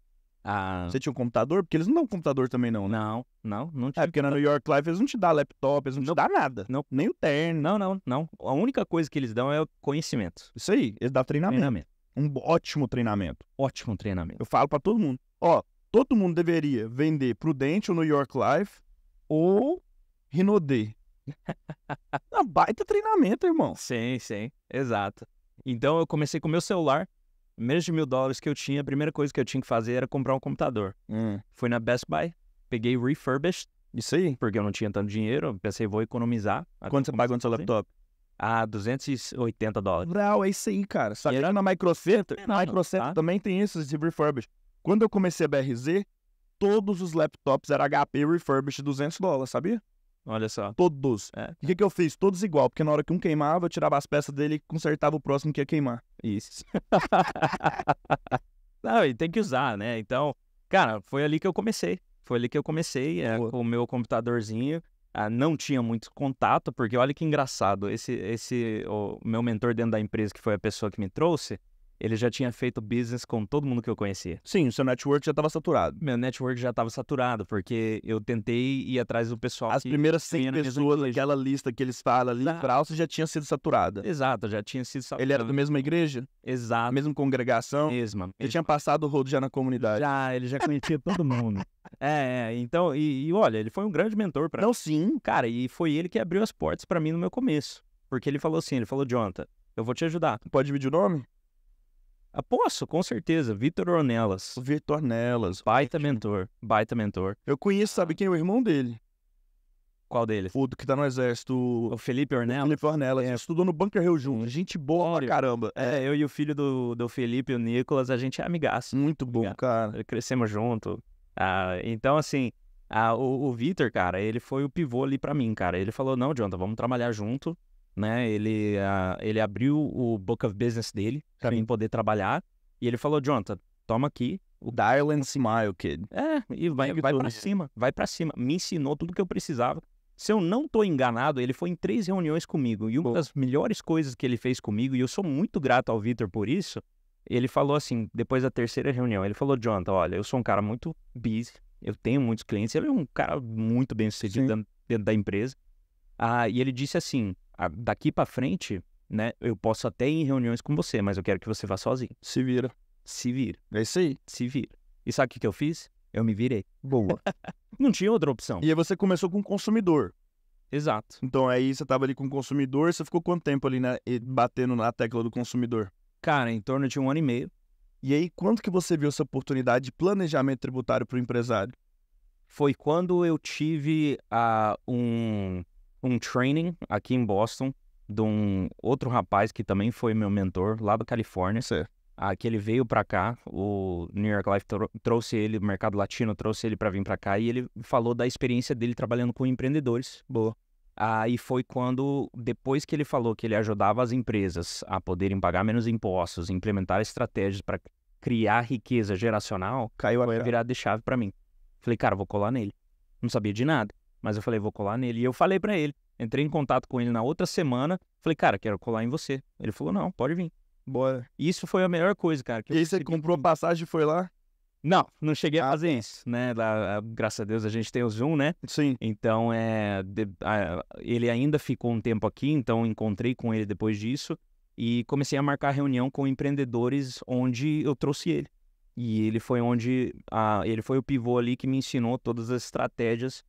[SPEAKER 2] ah. Você tinha um computador? Porque eles não dão computador também, não, né? Não, não, não é, tinha. É, porque na New York Life eles não te dão
[SPEAKER 1] laptop, eles não, não te dão nada. Não. Nem o terno. Não, não, não. A única coisa que eles dão é o conhecimento.
[SPEAKER 2] Isso aí, eles dão treinamento. treinamento. Um ótimo treinamento. Ótimo treinamento. Eu falo para todo mundo. Ó, todo mundo deveria vender Prudente, ou New York Life ou Rinode. É Uma baita treinamento, irmão. Sim, sim, exato.
[SPEAKER 1] Então eu comecei com o meu celular, menos de mil dólares que eu tinha, a primeira coisa que eu tinha que fazer era comprar um computador. Hum. Fui na Best Buy, peguei refurbished. Isso aí? Porque eu não tinha tanto dinheiro, pensei, vou economizar. Quanto você paga no seu laptop? Ah, 280 dólares. Real
[SPEAKER 2] é isso aí, cara. Só que na Microcenter, é, na Microcenter tá? também tem isso de refurbished. Quando eu comecei a BRZ, todos os laptops eram HP refurbished 200 dólares, sabia? Olha só. Todos. É. O tá. que, que eu fiz? Todos igual, porque na hora que um queimava, eu tirava as peças dele e consertava o próximo que ia queimar. Isso. Não, e tem que usar, né? Então,
[SPEAKER 1] cara, foi ali que eu comecei. Foi ali que eu comecei é, com o meu computadorzinho. Ah, não tinha muito contato, porque olha que engraçado. Esse, esse o meu mentor dentro da empresa, que foi a pessoa que me trouxe, ele já tinha feito business com todo mundo que eu conhecia. Sim, o seu network já estava saturado. Meu network já estava saturado, porque eu tentei ir atrás do pessoal. As primeiras
[SPEAKER 2] 100 pessoas daquela lista que eles falam ali, tá. pra já tinha sido saturada. Exato, já tinha sido saturada. Ele era da mesma igreja? Exato. Mesma congregação? Mesma. Ele mesma. tinha passado o rodo já na comunidade. Já,
[SPEAKER 1] ele já conhecia todo mundo. É, é, então, e, e olha, ele foi um grande mentor para mim. Não, sim. Cara, e foi ele que abriu as portas para mim no meu começo. Porque ele falou assim, ele falou, Jonathan, eu vou te ajudar. Pode dividir o nome? Ah, posso, com certeza. Vitor Ornelas. Vitor Ornelas.
[SPEAKER 2] Baita mentor. Baita mentor. Eu conheço, sabe quem é o irmão dele? Qual dele? O que tá no exército. O Felipe Ornelas. O Felipe Ornelas. É. Estudou no Bunker Hill junto. Hum. Gente boa pra caramba. É. é. eu e o filho do, do Felipe, o Nicolas, a gente é amigaço. Muito bom, amigaço. cara. Eh, crescemos
[SPEAKER 1] junto. Ah, então, assim, ah, o, o Vitor, cara, ele foi o pivô ali para mim, cara. Ele falou: não, Jonathan, vamos trabalhar junto né? Ele, uh, ele abriu o book of business dele para mim poder trabalhar. E ele falou, Jonathan, toma aqui. O Dial and smile, kid. É, e vai, é, vai para cima, vai para cima. Me ensinou tudo que eu precisava. Se eu não tô enganado, ele foi em três reuniões comigo. E uma das melhores coisas que ele fez comigo, e eu sou muito grato ao Victor por isso, ele falou assim, depois da terceira reunião, ele falou, Jonathan, olha, eu sou um cara muito busy, eu tenho muitos clientes, ele é um cara muito bem sucedido dentro, dentro da empresa. Ah, e ele disse assim, daqui para frente, né? Eu posso até ir em reuniões com você, mas eu quero que você vá sozinho. Se vira. Se vira. É isso aí. Se vira. E sabe o que,
[SPEAKER 2] que eu fiz? Eu me virei. Boa. Não tinha outra opção. E aí você começou com o consumidor. Exato. Então aí você estava ali com o consumidor, você ficou quanto tempo ali né, batendo na tecla do consumidor? Cara, em torno de um ano e meio. E aí, quando que você viu essa oportunidade de planejamento tributário para o empresário? Foi quando eu tive uh, um,
[SPEAKER 1] um training aqui em Boston de um outro rapaz que também foi meu mentor lá da Califórnia. Sim. Ah, ele veio para cá, o New York Life trouxe ele, o mercado latino trouxe ele para vir para cá e ele falou da experiência dele trabalhando com empreendedores. Boa. Aí ah, foi quando, depois que ele falou que ele ajudava as empresas a poderem pagar menos impostos, implementar estratégias para criar riqueza geracional, caiu a virada de chave para mim. Falei, cara, vou colar nele. Não sabia de nada. Mas eu falei, vou colar nele. E eu falei para ele. Entrei em contato com ele na outra semana. Falei, cara, quero colar em você. Ele falou, não, pode vir. Bora. Isso foi a melhor coisa, cara. e aí você comprou comprou passagem e foi lá? Não, não cheguei a ah, fazer tá. isso, né? lá ah, graças a Deus a gente tem o Zoom, né? Sim. Então, é, de, a, ah, ele ainda ficou um tempo aqui, então encontrei com ele depois disso e comecei a marcar reunião com empreendedores onde eu trouxe ele. E ele foi onde, a, ele foi o pivô ali que me ensinou todas as estratégias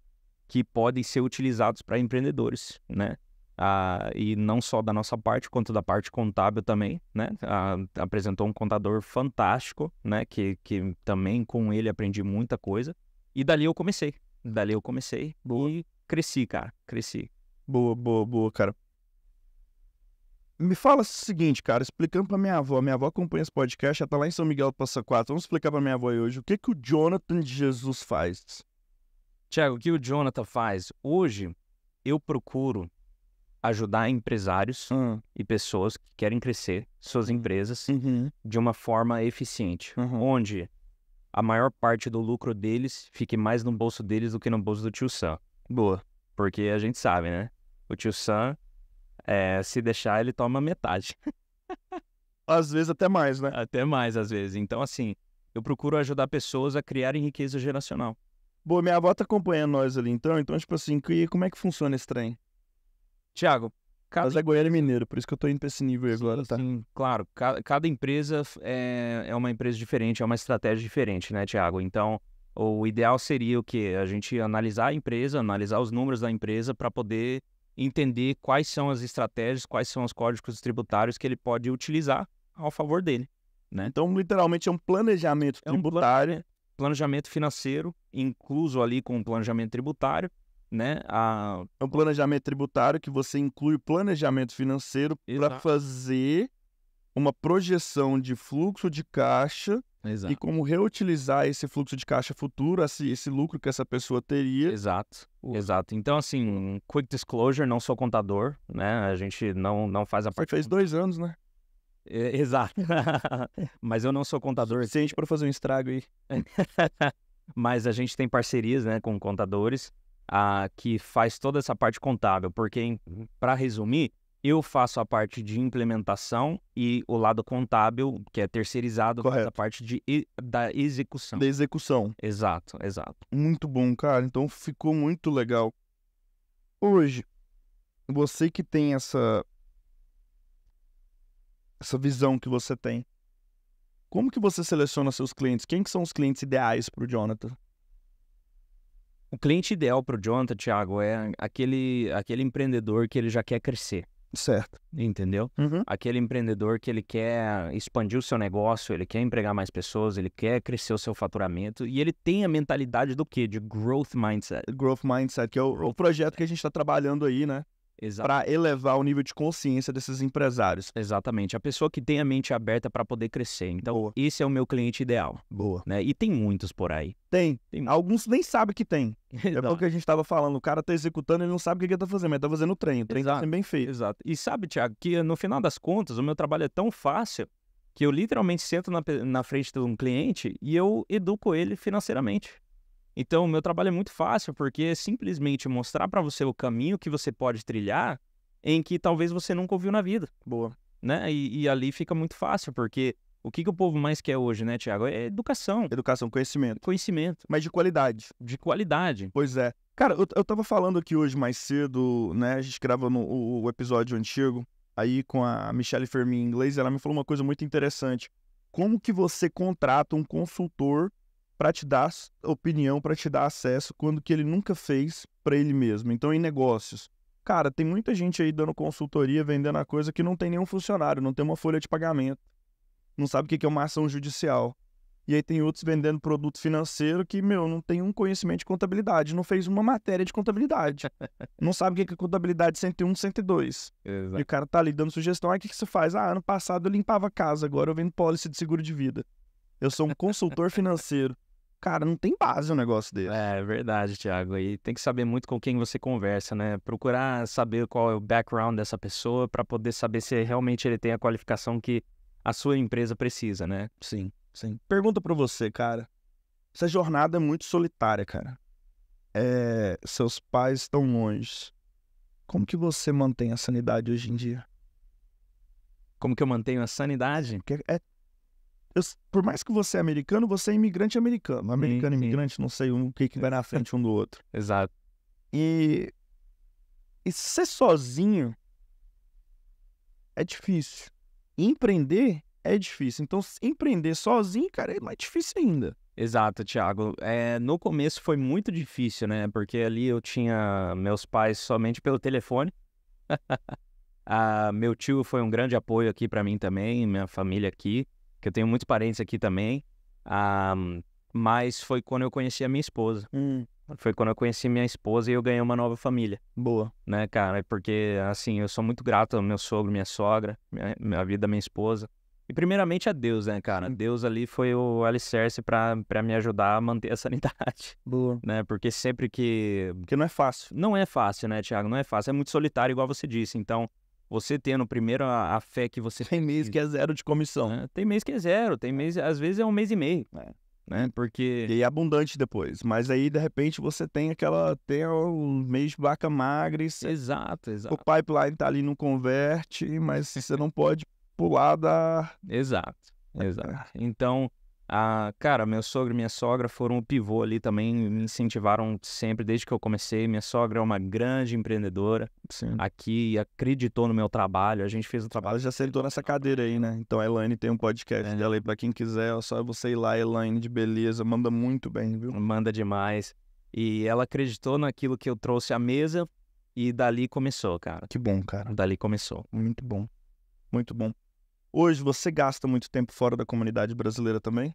[SPEAKER 1] que podem ser utilizados para empreendedores, né? Ah, e não só da nossa parte, quanto da parte contábil também, né? Ah, apresentou um contador fantástico, né? Que, que também com ele aprendi muita coisa. E dali eu comecei. Dali eu comecei boa. e cresci, cara.
[SPEAKER 2] Cresci. Boa, boa, boa, cara. Me fala o seguinte, cara, explicando pra minha avó. Minha avó acompanha esse podcast, ela tá lá em São Miguel do Passa Quatro. Vamos explicar pra minha avó hoje o que, que o Jonathan de Jesus faz. Tiago, o que o Jonathan
[SPEAKER 1] faz? Hoje, eu procuro ajudar empresários uhum. e pessoas que querem crescer suas empresas uhum. de uma forma eficiente, uhum. onde a maior parte do lucro deles fique mais no bolso deles do que no bolso do tio Sam. Boa. Porque a gente sabe, né? O tio Sam, é, se deixar, ele toma metade. às vezes até mais, né? Até mais, às vezes. Então, assim, eu procuro ajudar pessoas a criarem riqueza geracional.
[SPEAKER 2] Boa, minha avó tá acompanhando nós ali, então. Então, tipo assim, como é que funciona esse trem? Tiago, cada... Mas é Goiânia Mineiro, por isso que eu tô indo pra esse nível sim, agora, tá? Sim,
[SPEAKER 1] claro. cada empresa é, é uma empresa diferente, é uma estratégia diferente, né, Tiago? Então, o ideal seria o quê? A gente analisar a empresa, analisar os números da empresa para poder entender quais são as estratégias, quais são os códigos tributários que ele pode utilizar ao favor dele. Né? Então, literalmente, é um
[SPEAKER 2] planejamento tributário é um plan planejamento financeiro, incluso ali com o planejamento tributário, né? A... É um planejamento tributário que você inclui planejamento financeiro para fazer uma projeção de fluxo de caixa Exato. e como reutilizar esse fluxo de caixa futuro, esse, esse lucro que essa pessoa teria. Exato. Exato. Então, assim, um
[SPEAKER 1] quick disclosure, não sou contador, né? A gente não, não faz a parte. Você fez dois anos, né? É, exato. Mas eu não sou contador. a gente para fazer um estrago aí. Mas a gente tem parcerias né, com contadores a, que faz toda essa parte contábil. Porque, para resumir, eu faço a parte de implementação e o lado contábil, que é terceirizado, faz a parte de, da execução. Da execução.
[SPEAKER 2] Exato, exato. Muito bom, cara. Então ficou muito legal. Hoje, você que tem essa essa visão que você tem. Como que você seleciona seus clientes? Quem que são os clientes ideais para o Jonathan? O cliente ideal para o Jonathan, Thiago, é aquele,
[SPEAKER 1] aquele empreendedor que ele já quer crescer. Certo. Entendeu? Uhum. Aquele empreendedor que ele quer expandir o seu negócio, ele quer empregar mais pessoas, ele quer crescer o seu faturamento
[SPEAKER 2] e ele tem a mentalidade do quê? De growth mindset. Growth mindset, que é o, o projeto que a gente está trabalhando aí, né? para elevar o nível de consciência desses empresários. Exatamente. A pessoa
[SPEAKER 1] que tem a mente aberta para poder crescer. Então, Boa. esse é o meu cliente ideal. Boa. Né? E tem muitos por
[SPEAKER 2] aí. Tem. tem. Alguns nem sabem que tem. Exato. É o que a gente estava falando. O cara está executando e não sabe o que ele está fazendo, mas está fazendo o trem. O trem está sendo bem feito. Exato. E sabe, Tiago, que no final das contas, o meu trabalho é tão
[SPEAKER 1] fácil que eu literalmente sento na, na frente de um cliente e eu educo ele financeiramente. Então, o meu trabalho é muito fácil, porque é simplesmente mostrar para você o caminho que você pode trilhar em que talvez você nunca ouviu na vida. Boa. Né? E, e ali fica muito fácil, porque o que, que o povo mais quer hoje, né, Tiago? É educação. Educação, conhecimento.
[SPEAKER 2] Conhecimento. Mas de qualidade. De qualidade. Pois é. Cara, eu, eu tava falando aqui hoje mais cedo, né? A gente grava no, o, o episódio antigo, aí com a Michelle Fermin em inglês, ela me falou uma coisa muito interessante. Como que você contrata um consultor para te dar opinião, para te dar acesso, quando que ele nunca fez para ele mesmo. Então, em negócios, cara, tem muita gente aí dando consultoria, vendendo a coisa que não tem nenhum funcionário, não tem uma folha de pagamento, não sabe o que é uma ação judicial. E aí tem outros vendendo produto financeiro que, meu, não tem um conhecimento de contabilidade, não fez uma matéria de contabilidade. não sabe o que é contabilidade 101, 102. Exato. E o cara tá ali dando sugestão, aí ah, o que, que você faz? Ah, ano passado eu limpava casa, agora eu vendo pólice de seguro de vida. Eu sou um consultor financeiro cara, não tem base um negócio desse. É verdade, Thiago. E tem que saber muito com quem você conversa, né?
[SPEAKER 1] Procurar saber qual é o background dessa pessoa para poder saber se realmente ele tem a qualificação
[SPEAKER 2] que a sua empresa precisa, né? Sim, sim. Pergunta para você, cara. Essa jornada é muito solitária, cara. É, seus pais estão longe. Como que você mantém a sanidade hoje em dia? Como que eu mantenho a sanidade? Porque é eu, por mais que você é americano, você é imigrante americano. Americano, sim, sim. imigrante, não sei o que, que vai na frente um do outro. Exato. E, e ser sozinho é difícil. E empreender é difícil. Então, empreender sozinho, cara, é mais difícil ainda. Exato,
[SPEAKER 1] Thiago. É, no começo foi muito difícil, né? Porque ali eu tinha meus pais somente pelo telefone. ah, meu tio foi um grande apoio aqui para mim também, minha família aqui que eu tenho muitos parentes aqui também. Um, ah, mas foi quando eu conheci a minha esposa. Hum. Foi quando eu conheci minha esposa e eu ganhei uma nova família. Boa. Né, cara? Porque, assim, eu sou muito grato ao meu sogro, minha sogra, minha, minha vida da minha esposa. E primeiramente a Deus, né, cara? Hum. Deus ali foi o alicerce para me ajudar a manter a sanidade. Boa. Né? Porque sempre que. Porque não é fácil. Não é fácil, né, Thiago? Não é fácil. É muito solitário, igual você disse. Então, você tendo primeiro a, a fé que você. Tem mês que é zero de comissão. É, tem mês que é zero, tem é. mês, às vezes é um mês e meio. Né?
[SPEAKER 2] né? Porque. E aí é abundante depois. Mas aí, de repente, você tem aquela. Tem um mês de vaca magra. E você... Exato, exato. O pipeline tá ali, não converte, mas você não pode pular da.
[SPEAKER 1] Exato, é. exato. Então, ah, cara, meu sogro e minha sogra foram o pivô ali também, me incentivaram sempre desde que eu comecei. Minha sogra é uma grande
[SPEAKER 2] empreendedora Sim. aqui, acreditou no meu trabalho, a gente fez o trabalho. Ela já sentou nessa cadeira aí, né? Então a Elaine tem um podcast é. dela aí pra quem quiser, é só você ir lá, Elaine de beleza, manda muito bem, viu? Manda demais. E ela acreditou naquilo que eu trouxe à mesa e dali começou, cara. Que bom, cara. Dali começou. Muito bom. Muito bom. Hoje você gasta muito tempo fora da comunidade brasileira também?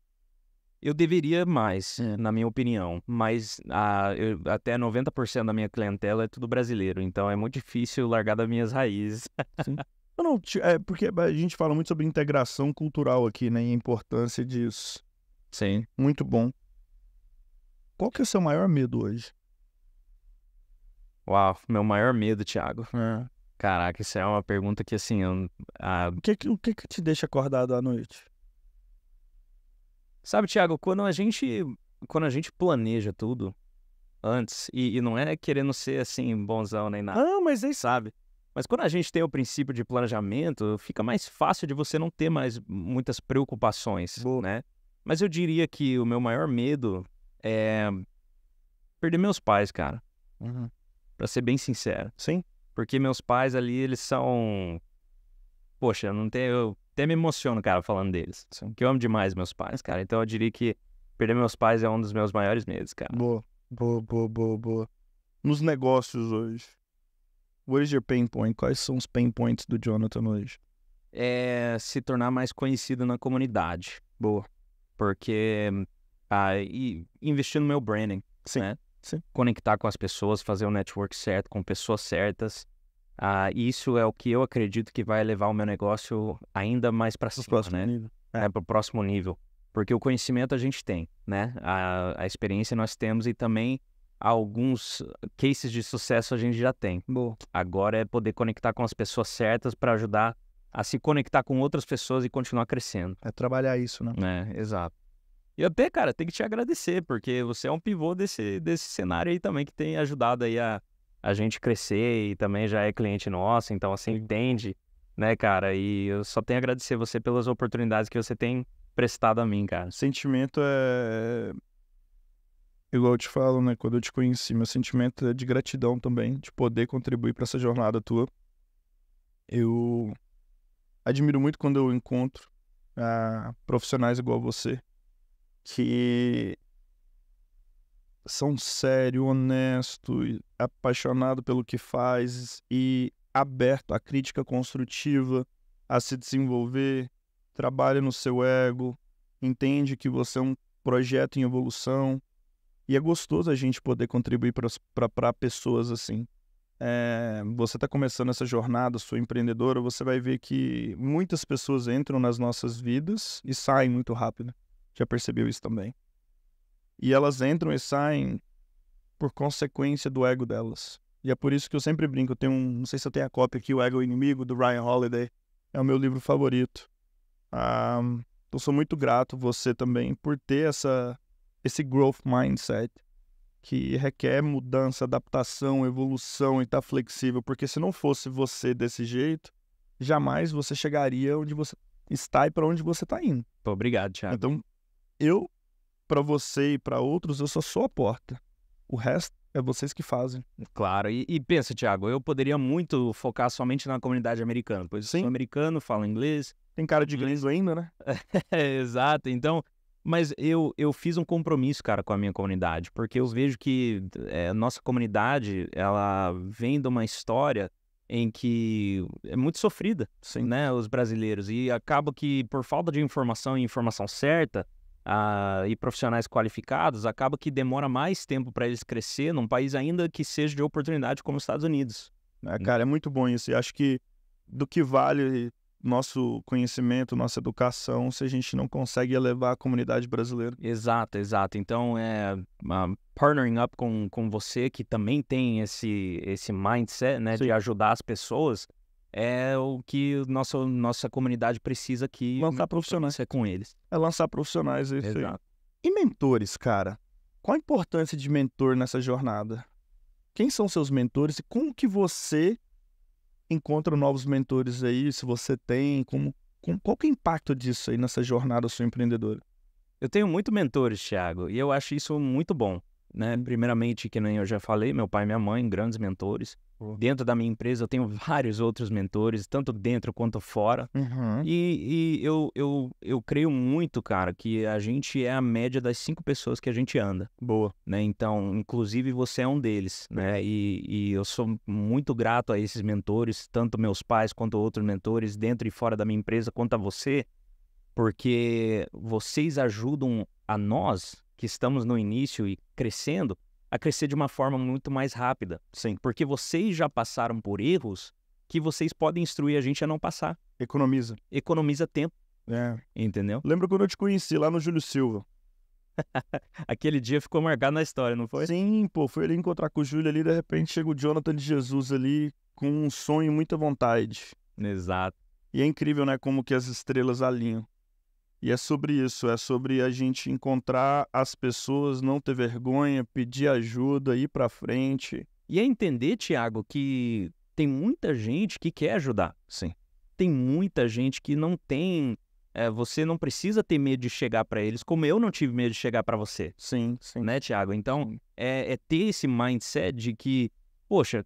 [SPEAKER 2] Eu deveria mais,
[SPEAKER 1] eh, na minha opinião, mas a, ah, eu, até 90% da minha clientela é tudo brasileiro, então é muito difícil largar das minhas raízes.
[SPEAKER 2] não, não, é porque a gente fala muito sobre integração cultural aqui, né, e a importância disso. Sim. Muito bom. Qual que é o seu maior medo hoje?
[SPEAKER 1] Uau, meu maior medo, Thiago. É. Caraca, isso é uma pergunta que assim. Eu, a... Ah, o, que, o que, que te
[SPEAKER 2] deixa acordado à noite?
[SPEAKER 1] Sabe, Thiago, quando a gente. Quando a gente planeja tudo antes, e, e não é querendo ser assim, bonzão nem nada. Não, mas nem é sabe. Mas quando a gente tem o princípio de planejamento, fica mais fácil de você não ter mais muitas preocupações, Boa. né? Mas eu diria que o meu maior medo é perder meus pais, cara. Uhum. Pra ser bem sincero. Sim. Porque meus pais ali, eles são. Poxa, eu não tenho. Eu até me emociono, cara, falando deles. Que eu amo demais meus pais, cara. Então eu diria que perder meus pais é um dos meus maiores medos, cara.
[SPEAKER 2] Boa, boa, boa, boa, boa. Nos negócios hoje. What is your pain point? Quais são os pain points do Jonathan hoje?
[SPEAKER 1] É se tornar mais conhecido na comunidade. Boa. Porque. Ah, e investir no meu branding. Sim. Né? Sim. conectar com as pessoas, fazer o network certo, com pessoas certas. Ah, isso é o que eu acredito que vai levar o meu negócio ainda mais para cima, né? Nível. É, é para o próximo nível. Porque o conhecimento a gente tem, né? A, a experiência nós temos e também alguns cases de sucesso a gente já tem. Boa. Agora é poder conectar com as pessoas certas para ajudar a se conectar com outras pessoas e continuar crescendo. É trabalhar isso, né? É, exato. E até, cara, tem que te agradecer, porque você é um pivô desse, desse cenário aí também, que tem ajudado aí a, a gente crescer e também já é cliente nosso, então assim, entende, né, cara? E eu só tenho a agradecer você pelas oportunidades que você tem prestado a mim, cara.
[SPEAKER 2] Sentimento é. é igual eu te falo, né? Quando eu te conheci, meu sentimento é de gratidão também, de poder contribuir para essa jornada tua. Eu admiro muito quando eu encontro ah, profissionais igual você, que são sério, honesto, apaixonado pelo que faz e aberto à crítica construtiva, a se desenvolver, trabalha no seu ego, entende que você é um projeto em evolução. E é gostoso a gente poder contribuir para pessoas assim. É, você está começando essa jornada, sua empreendedora, você vai ver que muitas pessoas entram nas nossas vidas e saem muito rápido já percebeu isso também. E elas entram e saem por consequência do ego delas. E é por isso que eu sempre brinco, eu tenho um, não sei se eu tenho a cópia aqui, O Ego é Inimigo, do Ryan Holiday, é o meu livro favorito. eu então, sou muito grato você também por ter essa, esse growth mindset que requer mudança, adaptação, evolução e estar tá flexível, porque se não fosse você desse jeito, jamais você chegaria onde você está e para onde você está indo. Obrigado, Thiago. Então, eu, para você e para outros, eu só sou a porta. O resto é vocês que fazem.
[SPEAKER 1] Claro, e, e pensa, Thiago, eu poderia muito focar somente na comunidade americana, pois Sim. sou americano, falo inglês. Tem cara de inglês ainda, né? Exato, então. Mas eu, eu fiz um compromisso, cara, com a minha comunidade, porque eu vejo que é, a nossa comunidade, ela vem de uma história em que é muito sofrida, Sim. né, os brasileiros. E acaba que, por falta de informação e informação certa, ah, e profissionais qualificados, acaba que demora mais tempo para eles crescer num país ainda que seja de oportunidade como os Estados Unidos.
[SPEAKER 2] É, né? cara, é muito bom isso. E acho que do que vale nosso conhecimento, nossa educação, se a gente não consegue elevar a comunidade brasileira.
[SPEAKER 1] Exato, exato. Então, é ah, partnering up com, com você, que também tem esse, esse mindset né, de ajudar as pessoas, é o que nossa, nossa comunidade precisa
[SPEAKER 2] aqui. Né, lançar profissionais. É com eles. É lançar profissionais, é isso Exato. aí. E mentores, cara? Qual a importância de mentor nessa jornada? Quem são seus mentores e como que você encontra novos mentores aí, se você tem, como, como qual que é o impacto disso aí nessa jornada sua empreendedora?
[SPEAKER 1] Eu tenho muito mentores, Thiago, e eu acho isso muito bom. Né? Primeiramente, que nem eu já falei, meu pai e minha mãe, grandes mentores. Uhum. Dentro da minha empresa, eu tenho vários outros mentores, tanto dentro quanto fora. Uhum. E, e, eu, eu, eu creio muito, cara, que a gente é a média das cinco pessoas que a gente anda. Boa. Né? Então, inclusive, você é um deles. Uhum. Né? E, e eu sou muito grato a esses mentores, tanto meus pais quanto outros mentores, dentro e fora da minha empresa, quanto a você, porque vocês ajudam a nós que estamos no início e crescendo, a crescer de uma forma muito mais rápida. Sim. Porque vocês já passaram por erros que vocês podem instruir a gente a não passar. Economiza. Economiza tempo.
[SPEAKER 2] É. Entendeu? Lembro quando eu te conheci lá no Júlio Silva. Aquele dia ficou marcado na história, não foi? Sim, pô, foi ele encontrar com o Júlio ali, de repente chega o Jonathan de Jesus ali com um sonho e muita vontade. Exato. E é incrível, né, como que as estrelas alinham. E é sobre isso, é sobre a gente encontrar as pessoas, não ter vergonha, pedir ajuda, ir para frente. E é entender, Tiago, que
[SPEAKER 1] tem muita gente que quer ajudar. Sim. Tem muita gente que não tem. É, você não precisa ter medo de chegar para eles, como eu não tive medo de chegar para você. Sim, sim. Né, Tiago? Então, é, é ter esse mindset de que, poxa,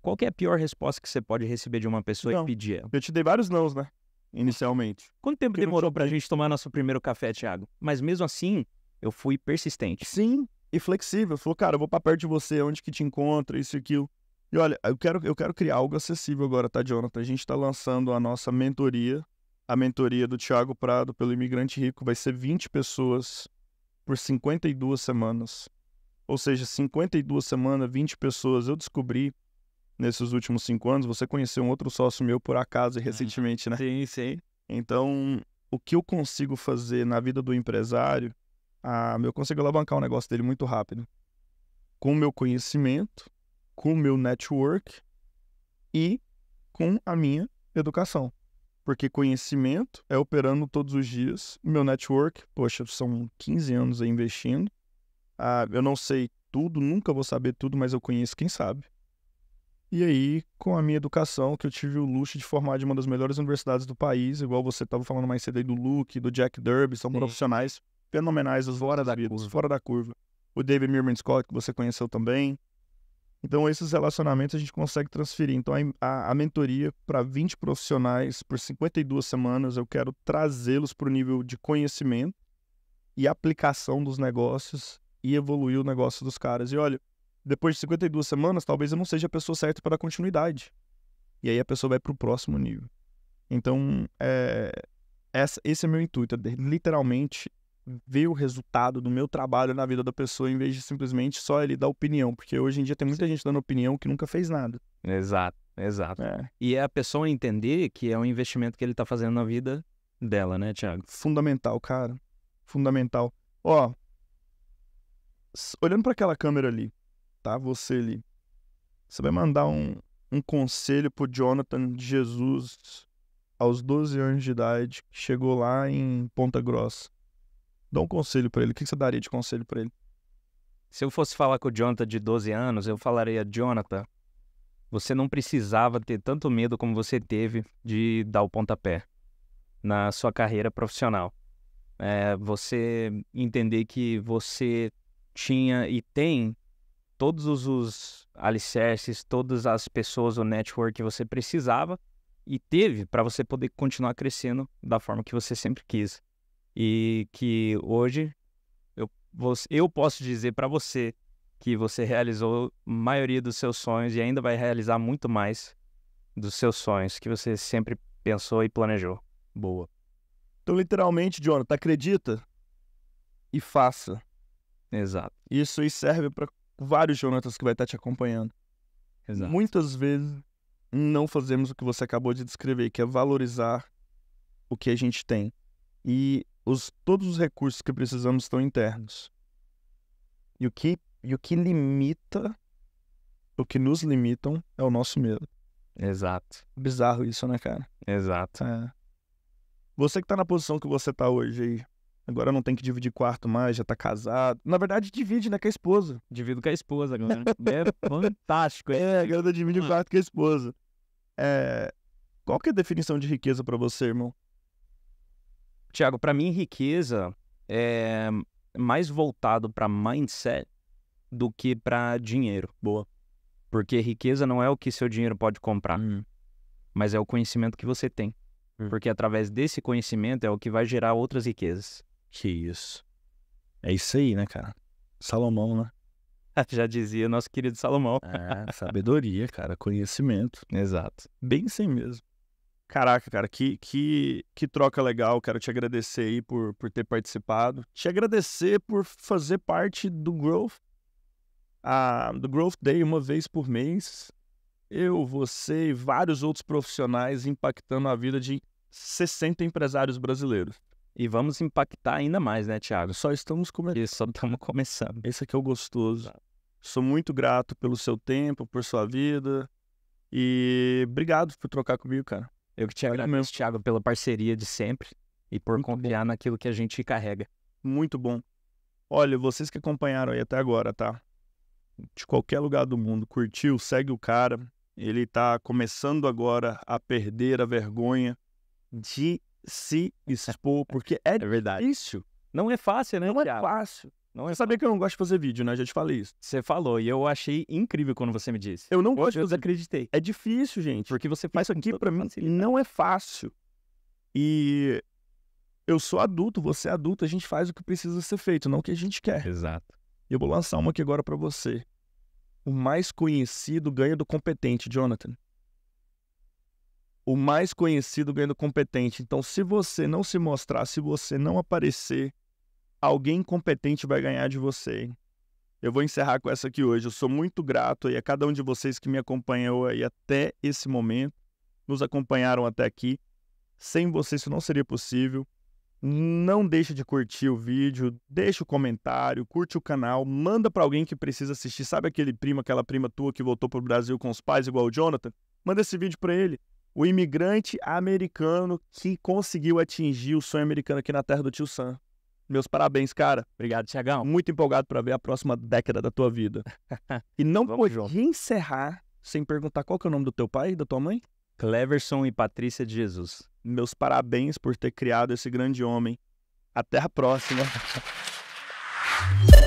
[SPEAKER 1] qual que é a pior resposta que você pode receber de uma pessoa não, e pedir? Eu te dei vários nãos, né? inicialmente.
[SPEAKER 2] Quanto tempo Porque demorou para a gente tomar nosso primeiro café, Thiago? Mas mesmo assim, eu fui persistente. Sim, e flexível. Falou, cara, eu vou para perto de você, onde que te encontra, isso e aquilo. E olha, eu quero, eu quero criar algo acessível agora, tá, Jonathan? A gente está lançando a nossa mentoria, a mentoria do Thiago Prado pelo Imigrante Rico. Vai ser 20 pessoas por 52 semanas. Ou seja, 52 semanas, 20 pessoas. Eu descobri nesses últimos cinco anos. Você conheceu um outro sócio meu por acaso ah, recentemente, né? Sim, sim. Então, o que eu consigo fazer na vida do empresário, ah, eu consigo alavancar o negócio dele muito rápido. Com o meu conhecimento, com o meu network e com a minha educação. Porque conhecimento é operando todos os dias. Meu network, poxa, são 15 anos aí investindo. Ah, eu não sei tudo, nunca vou saber tudo, mas eu conheço quem sabe. E aí, com a minha educação, que eu tive o luxo de formar de uma das melhores universidades do país, igual você estava falando mais cedo aí do Luke, do Jack Derby, são Sim. profissionais fenomenais, os fora da, fora da curva. O David Mirman Scott, que você conheceu também. Então, esses relacionamentos a gente consegue transferir. Então, a, a mentoria para 20 profissionais por 52 semanas, eu quero trazê-los para o nível de conhecimento e aplicação dos negócios e evoluir o negócio dos caras. E olha, depois de 52 semanas, talvez eu não seja a pessoa certa para a continuidade. E aí a pessoa vai para o próximo nível. Então, é, essa, esse é meu intuito, é literalmente ver o resultado do meu trabalho na vida da pessoa, em vez de simplesmente só ele dar opinião, porque hoje em dia tem muita gente dando opinião que nunca fez nada.
[SPEAKER 1] Exato, exato. É. E é a pessoa entender que é um investimento que ele está fazendo na vida
[SPEAKER 2] dela, né, Thiago? Fundamental, cara. Fundamental. Ó, olhando para aquela câmera ali, tá você ali. Você vai mandar um, um conselho pro Jonathan de Jesus aos 12 anos de idade, que chegou lá em Ponta Grossa. Dá um conselho para ele. O que você daria de conselho para ele?
[SPEAKER 1] Se eu fosse falar com o Jonathan de 12 anos, eu falaria: Jonathan, você não precisava ter tanto medo como você teve de dar o pontapé na sua carreira profissional. É, você entender que você tinha e tem todos os, alicerces, todas as pessoas, o network que você precisava e teve para você poder continuar crescendo da forma que você sempre quis. E que hoje eu, eu posso dizer para você que você realizou a maioria dos seus sonhos e ainda vai realizar muito mais dos seus sonhos que você sempre pensou e planejou. Boa.
[SPEAKER 2] Então, literalmente, Jonathan, acredita e faça. Exato. Isso serve para vários Jonatas que vai estar tá te acompanhando. Exato. Muitas vezes não fazemos o que você acabou de descrever, que é valorizar o que a gente tem. E os, todos os recursos que precisamos estão internos. E o que, e o que limita, o que nos limitam é o nosso medo.
[SPEAKER 1] Exato.
[SPEAKER 2] Bizarro isso, né, cara? Exato. É. Você que está na posição que você está hoje aí, Agora não tem que dividir quarto mais, já tá casado. Na verdade, divide, né, com a esposa.
[SPEAKER 1] Divido com a esposa agora.
[SPEAKER 2] é fantástico. Hein? É, agora divide o quarto com a esposa. É... Qual que é a definição de riqueza para você, irmão?
[SPEAKER 1] Tiago, para mim, riqueza é mais voltado para mindset do que para dinheiro. Boa. Porque riqueza não é o que seu dinheiro pode comprar, hum. mas é o conhecimento que você tem. Hum. Porque através desse conhecimento é o que vai gerar outras riquezas. Que isso.
[SPEAKER 2] É isso aí, né, cara? Salomão, né? Já dizia nosso querido Salomão. É, sabedoria, cara, conhecimento. Exato. Bem assim mesmo. Caraca, cara, que, que, que troca legal. Quero te agradecer aí por, por ter participado. Te agradecer por fazer parte do Growth, do Growth Day uma vez por mês. Eu, você e vários outros profissionais impactando a vida de 60 empresários brasileiros. E vamos impactar ainda mais, né, Tiago? Só estamos começando. Isso, só estamos começando. Esse aqui é o gostoso. Sou muito grato pelo seu tempo, por sua vida. E obrigado por trocar comigo, cara. Eu que te agradeço, Tiago, pela parceria de sempre e por muito confiar bom. naquilo que a gente carrega. Muito bom. Olha, vocês que acompanharam aí até agora, tá? De qualquer lugar do mundo, curtiu, segue o cara. Ele tá começando agora a perder a vergonha de se expor, porque é, é verdade. difícil. Não é fácil, né? Não é Thiago? é fácil. Não é saber que eu não gosto de fazer vídeo, né? Já te falei isso. Você falou, e eu achei incrível quando você me disse. Eu não gosto eu de fazer... acreditei. É difícil, gente. Porque você faz isso aqui para mim facilidade. não é fácil. E eu sou adulto, você é adulto, a gente faz o que precisa ser feito, não o que a gente quer. Exato. E eu vou lançar uma aqui agora para você. O mais conhecido ganha do competente, Jonathan o mais conhecido ganhando competente. Então, se você não se mostrar, se você não aparecer, alguém competente vai ganhar de você. Eu vou encerrar com essa aqui hoje. Eu sou muito grato aí a cada um de vocês que me acompanhou aí até esse momento, nos acompanharam até aqui. Sem vocês isso não seria possível. Não deixe de curtir o vídeo, deixa o comentário, curte o canal, manda para alguém que precisa assistir. Sabe aquele primo, aquela prima tua que voltou pro Brasil com os pais igual o Jonathan? Manda esse vídeo para ele o imigrante americano que conseguiu atingir o sonho americano aqui na terra do tio Sam. Meus parabéns, cara. Obrigado, Tiagão. Muito empolgado para ver a próxima década da tua vida. e não podia encerrar sem perguntar qual que é o nome do teu pai e da tua mãe? Cleverson e Patrícia de Jesus. Meus parabéns por ter criado esse grande homem. Até a próxima.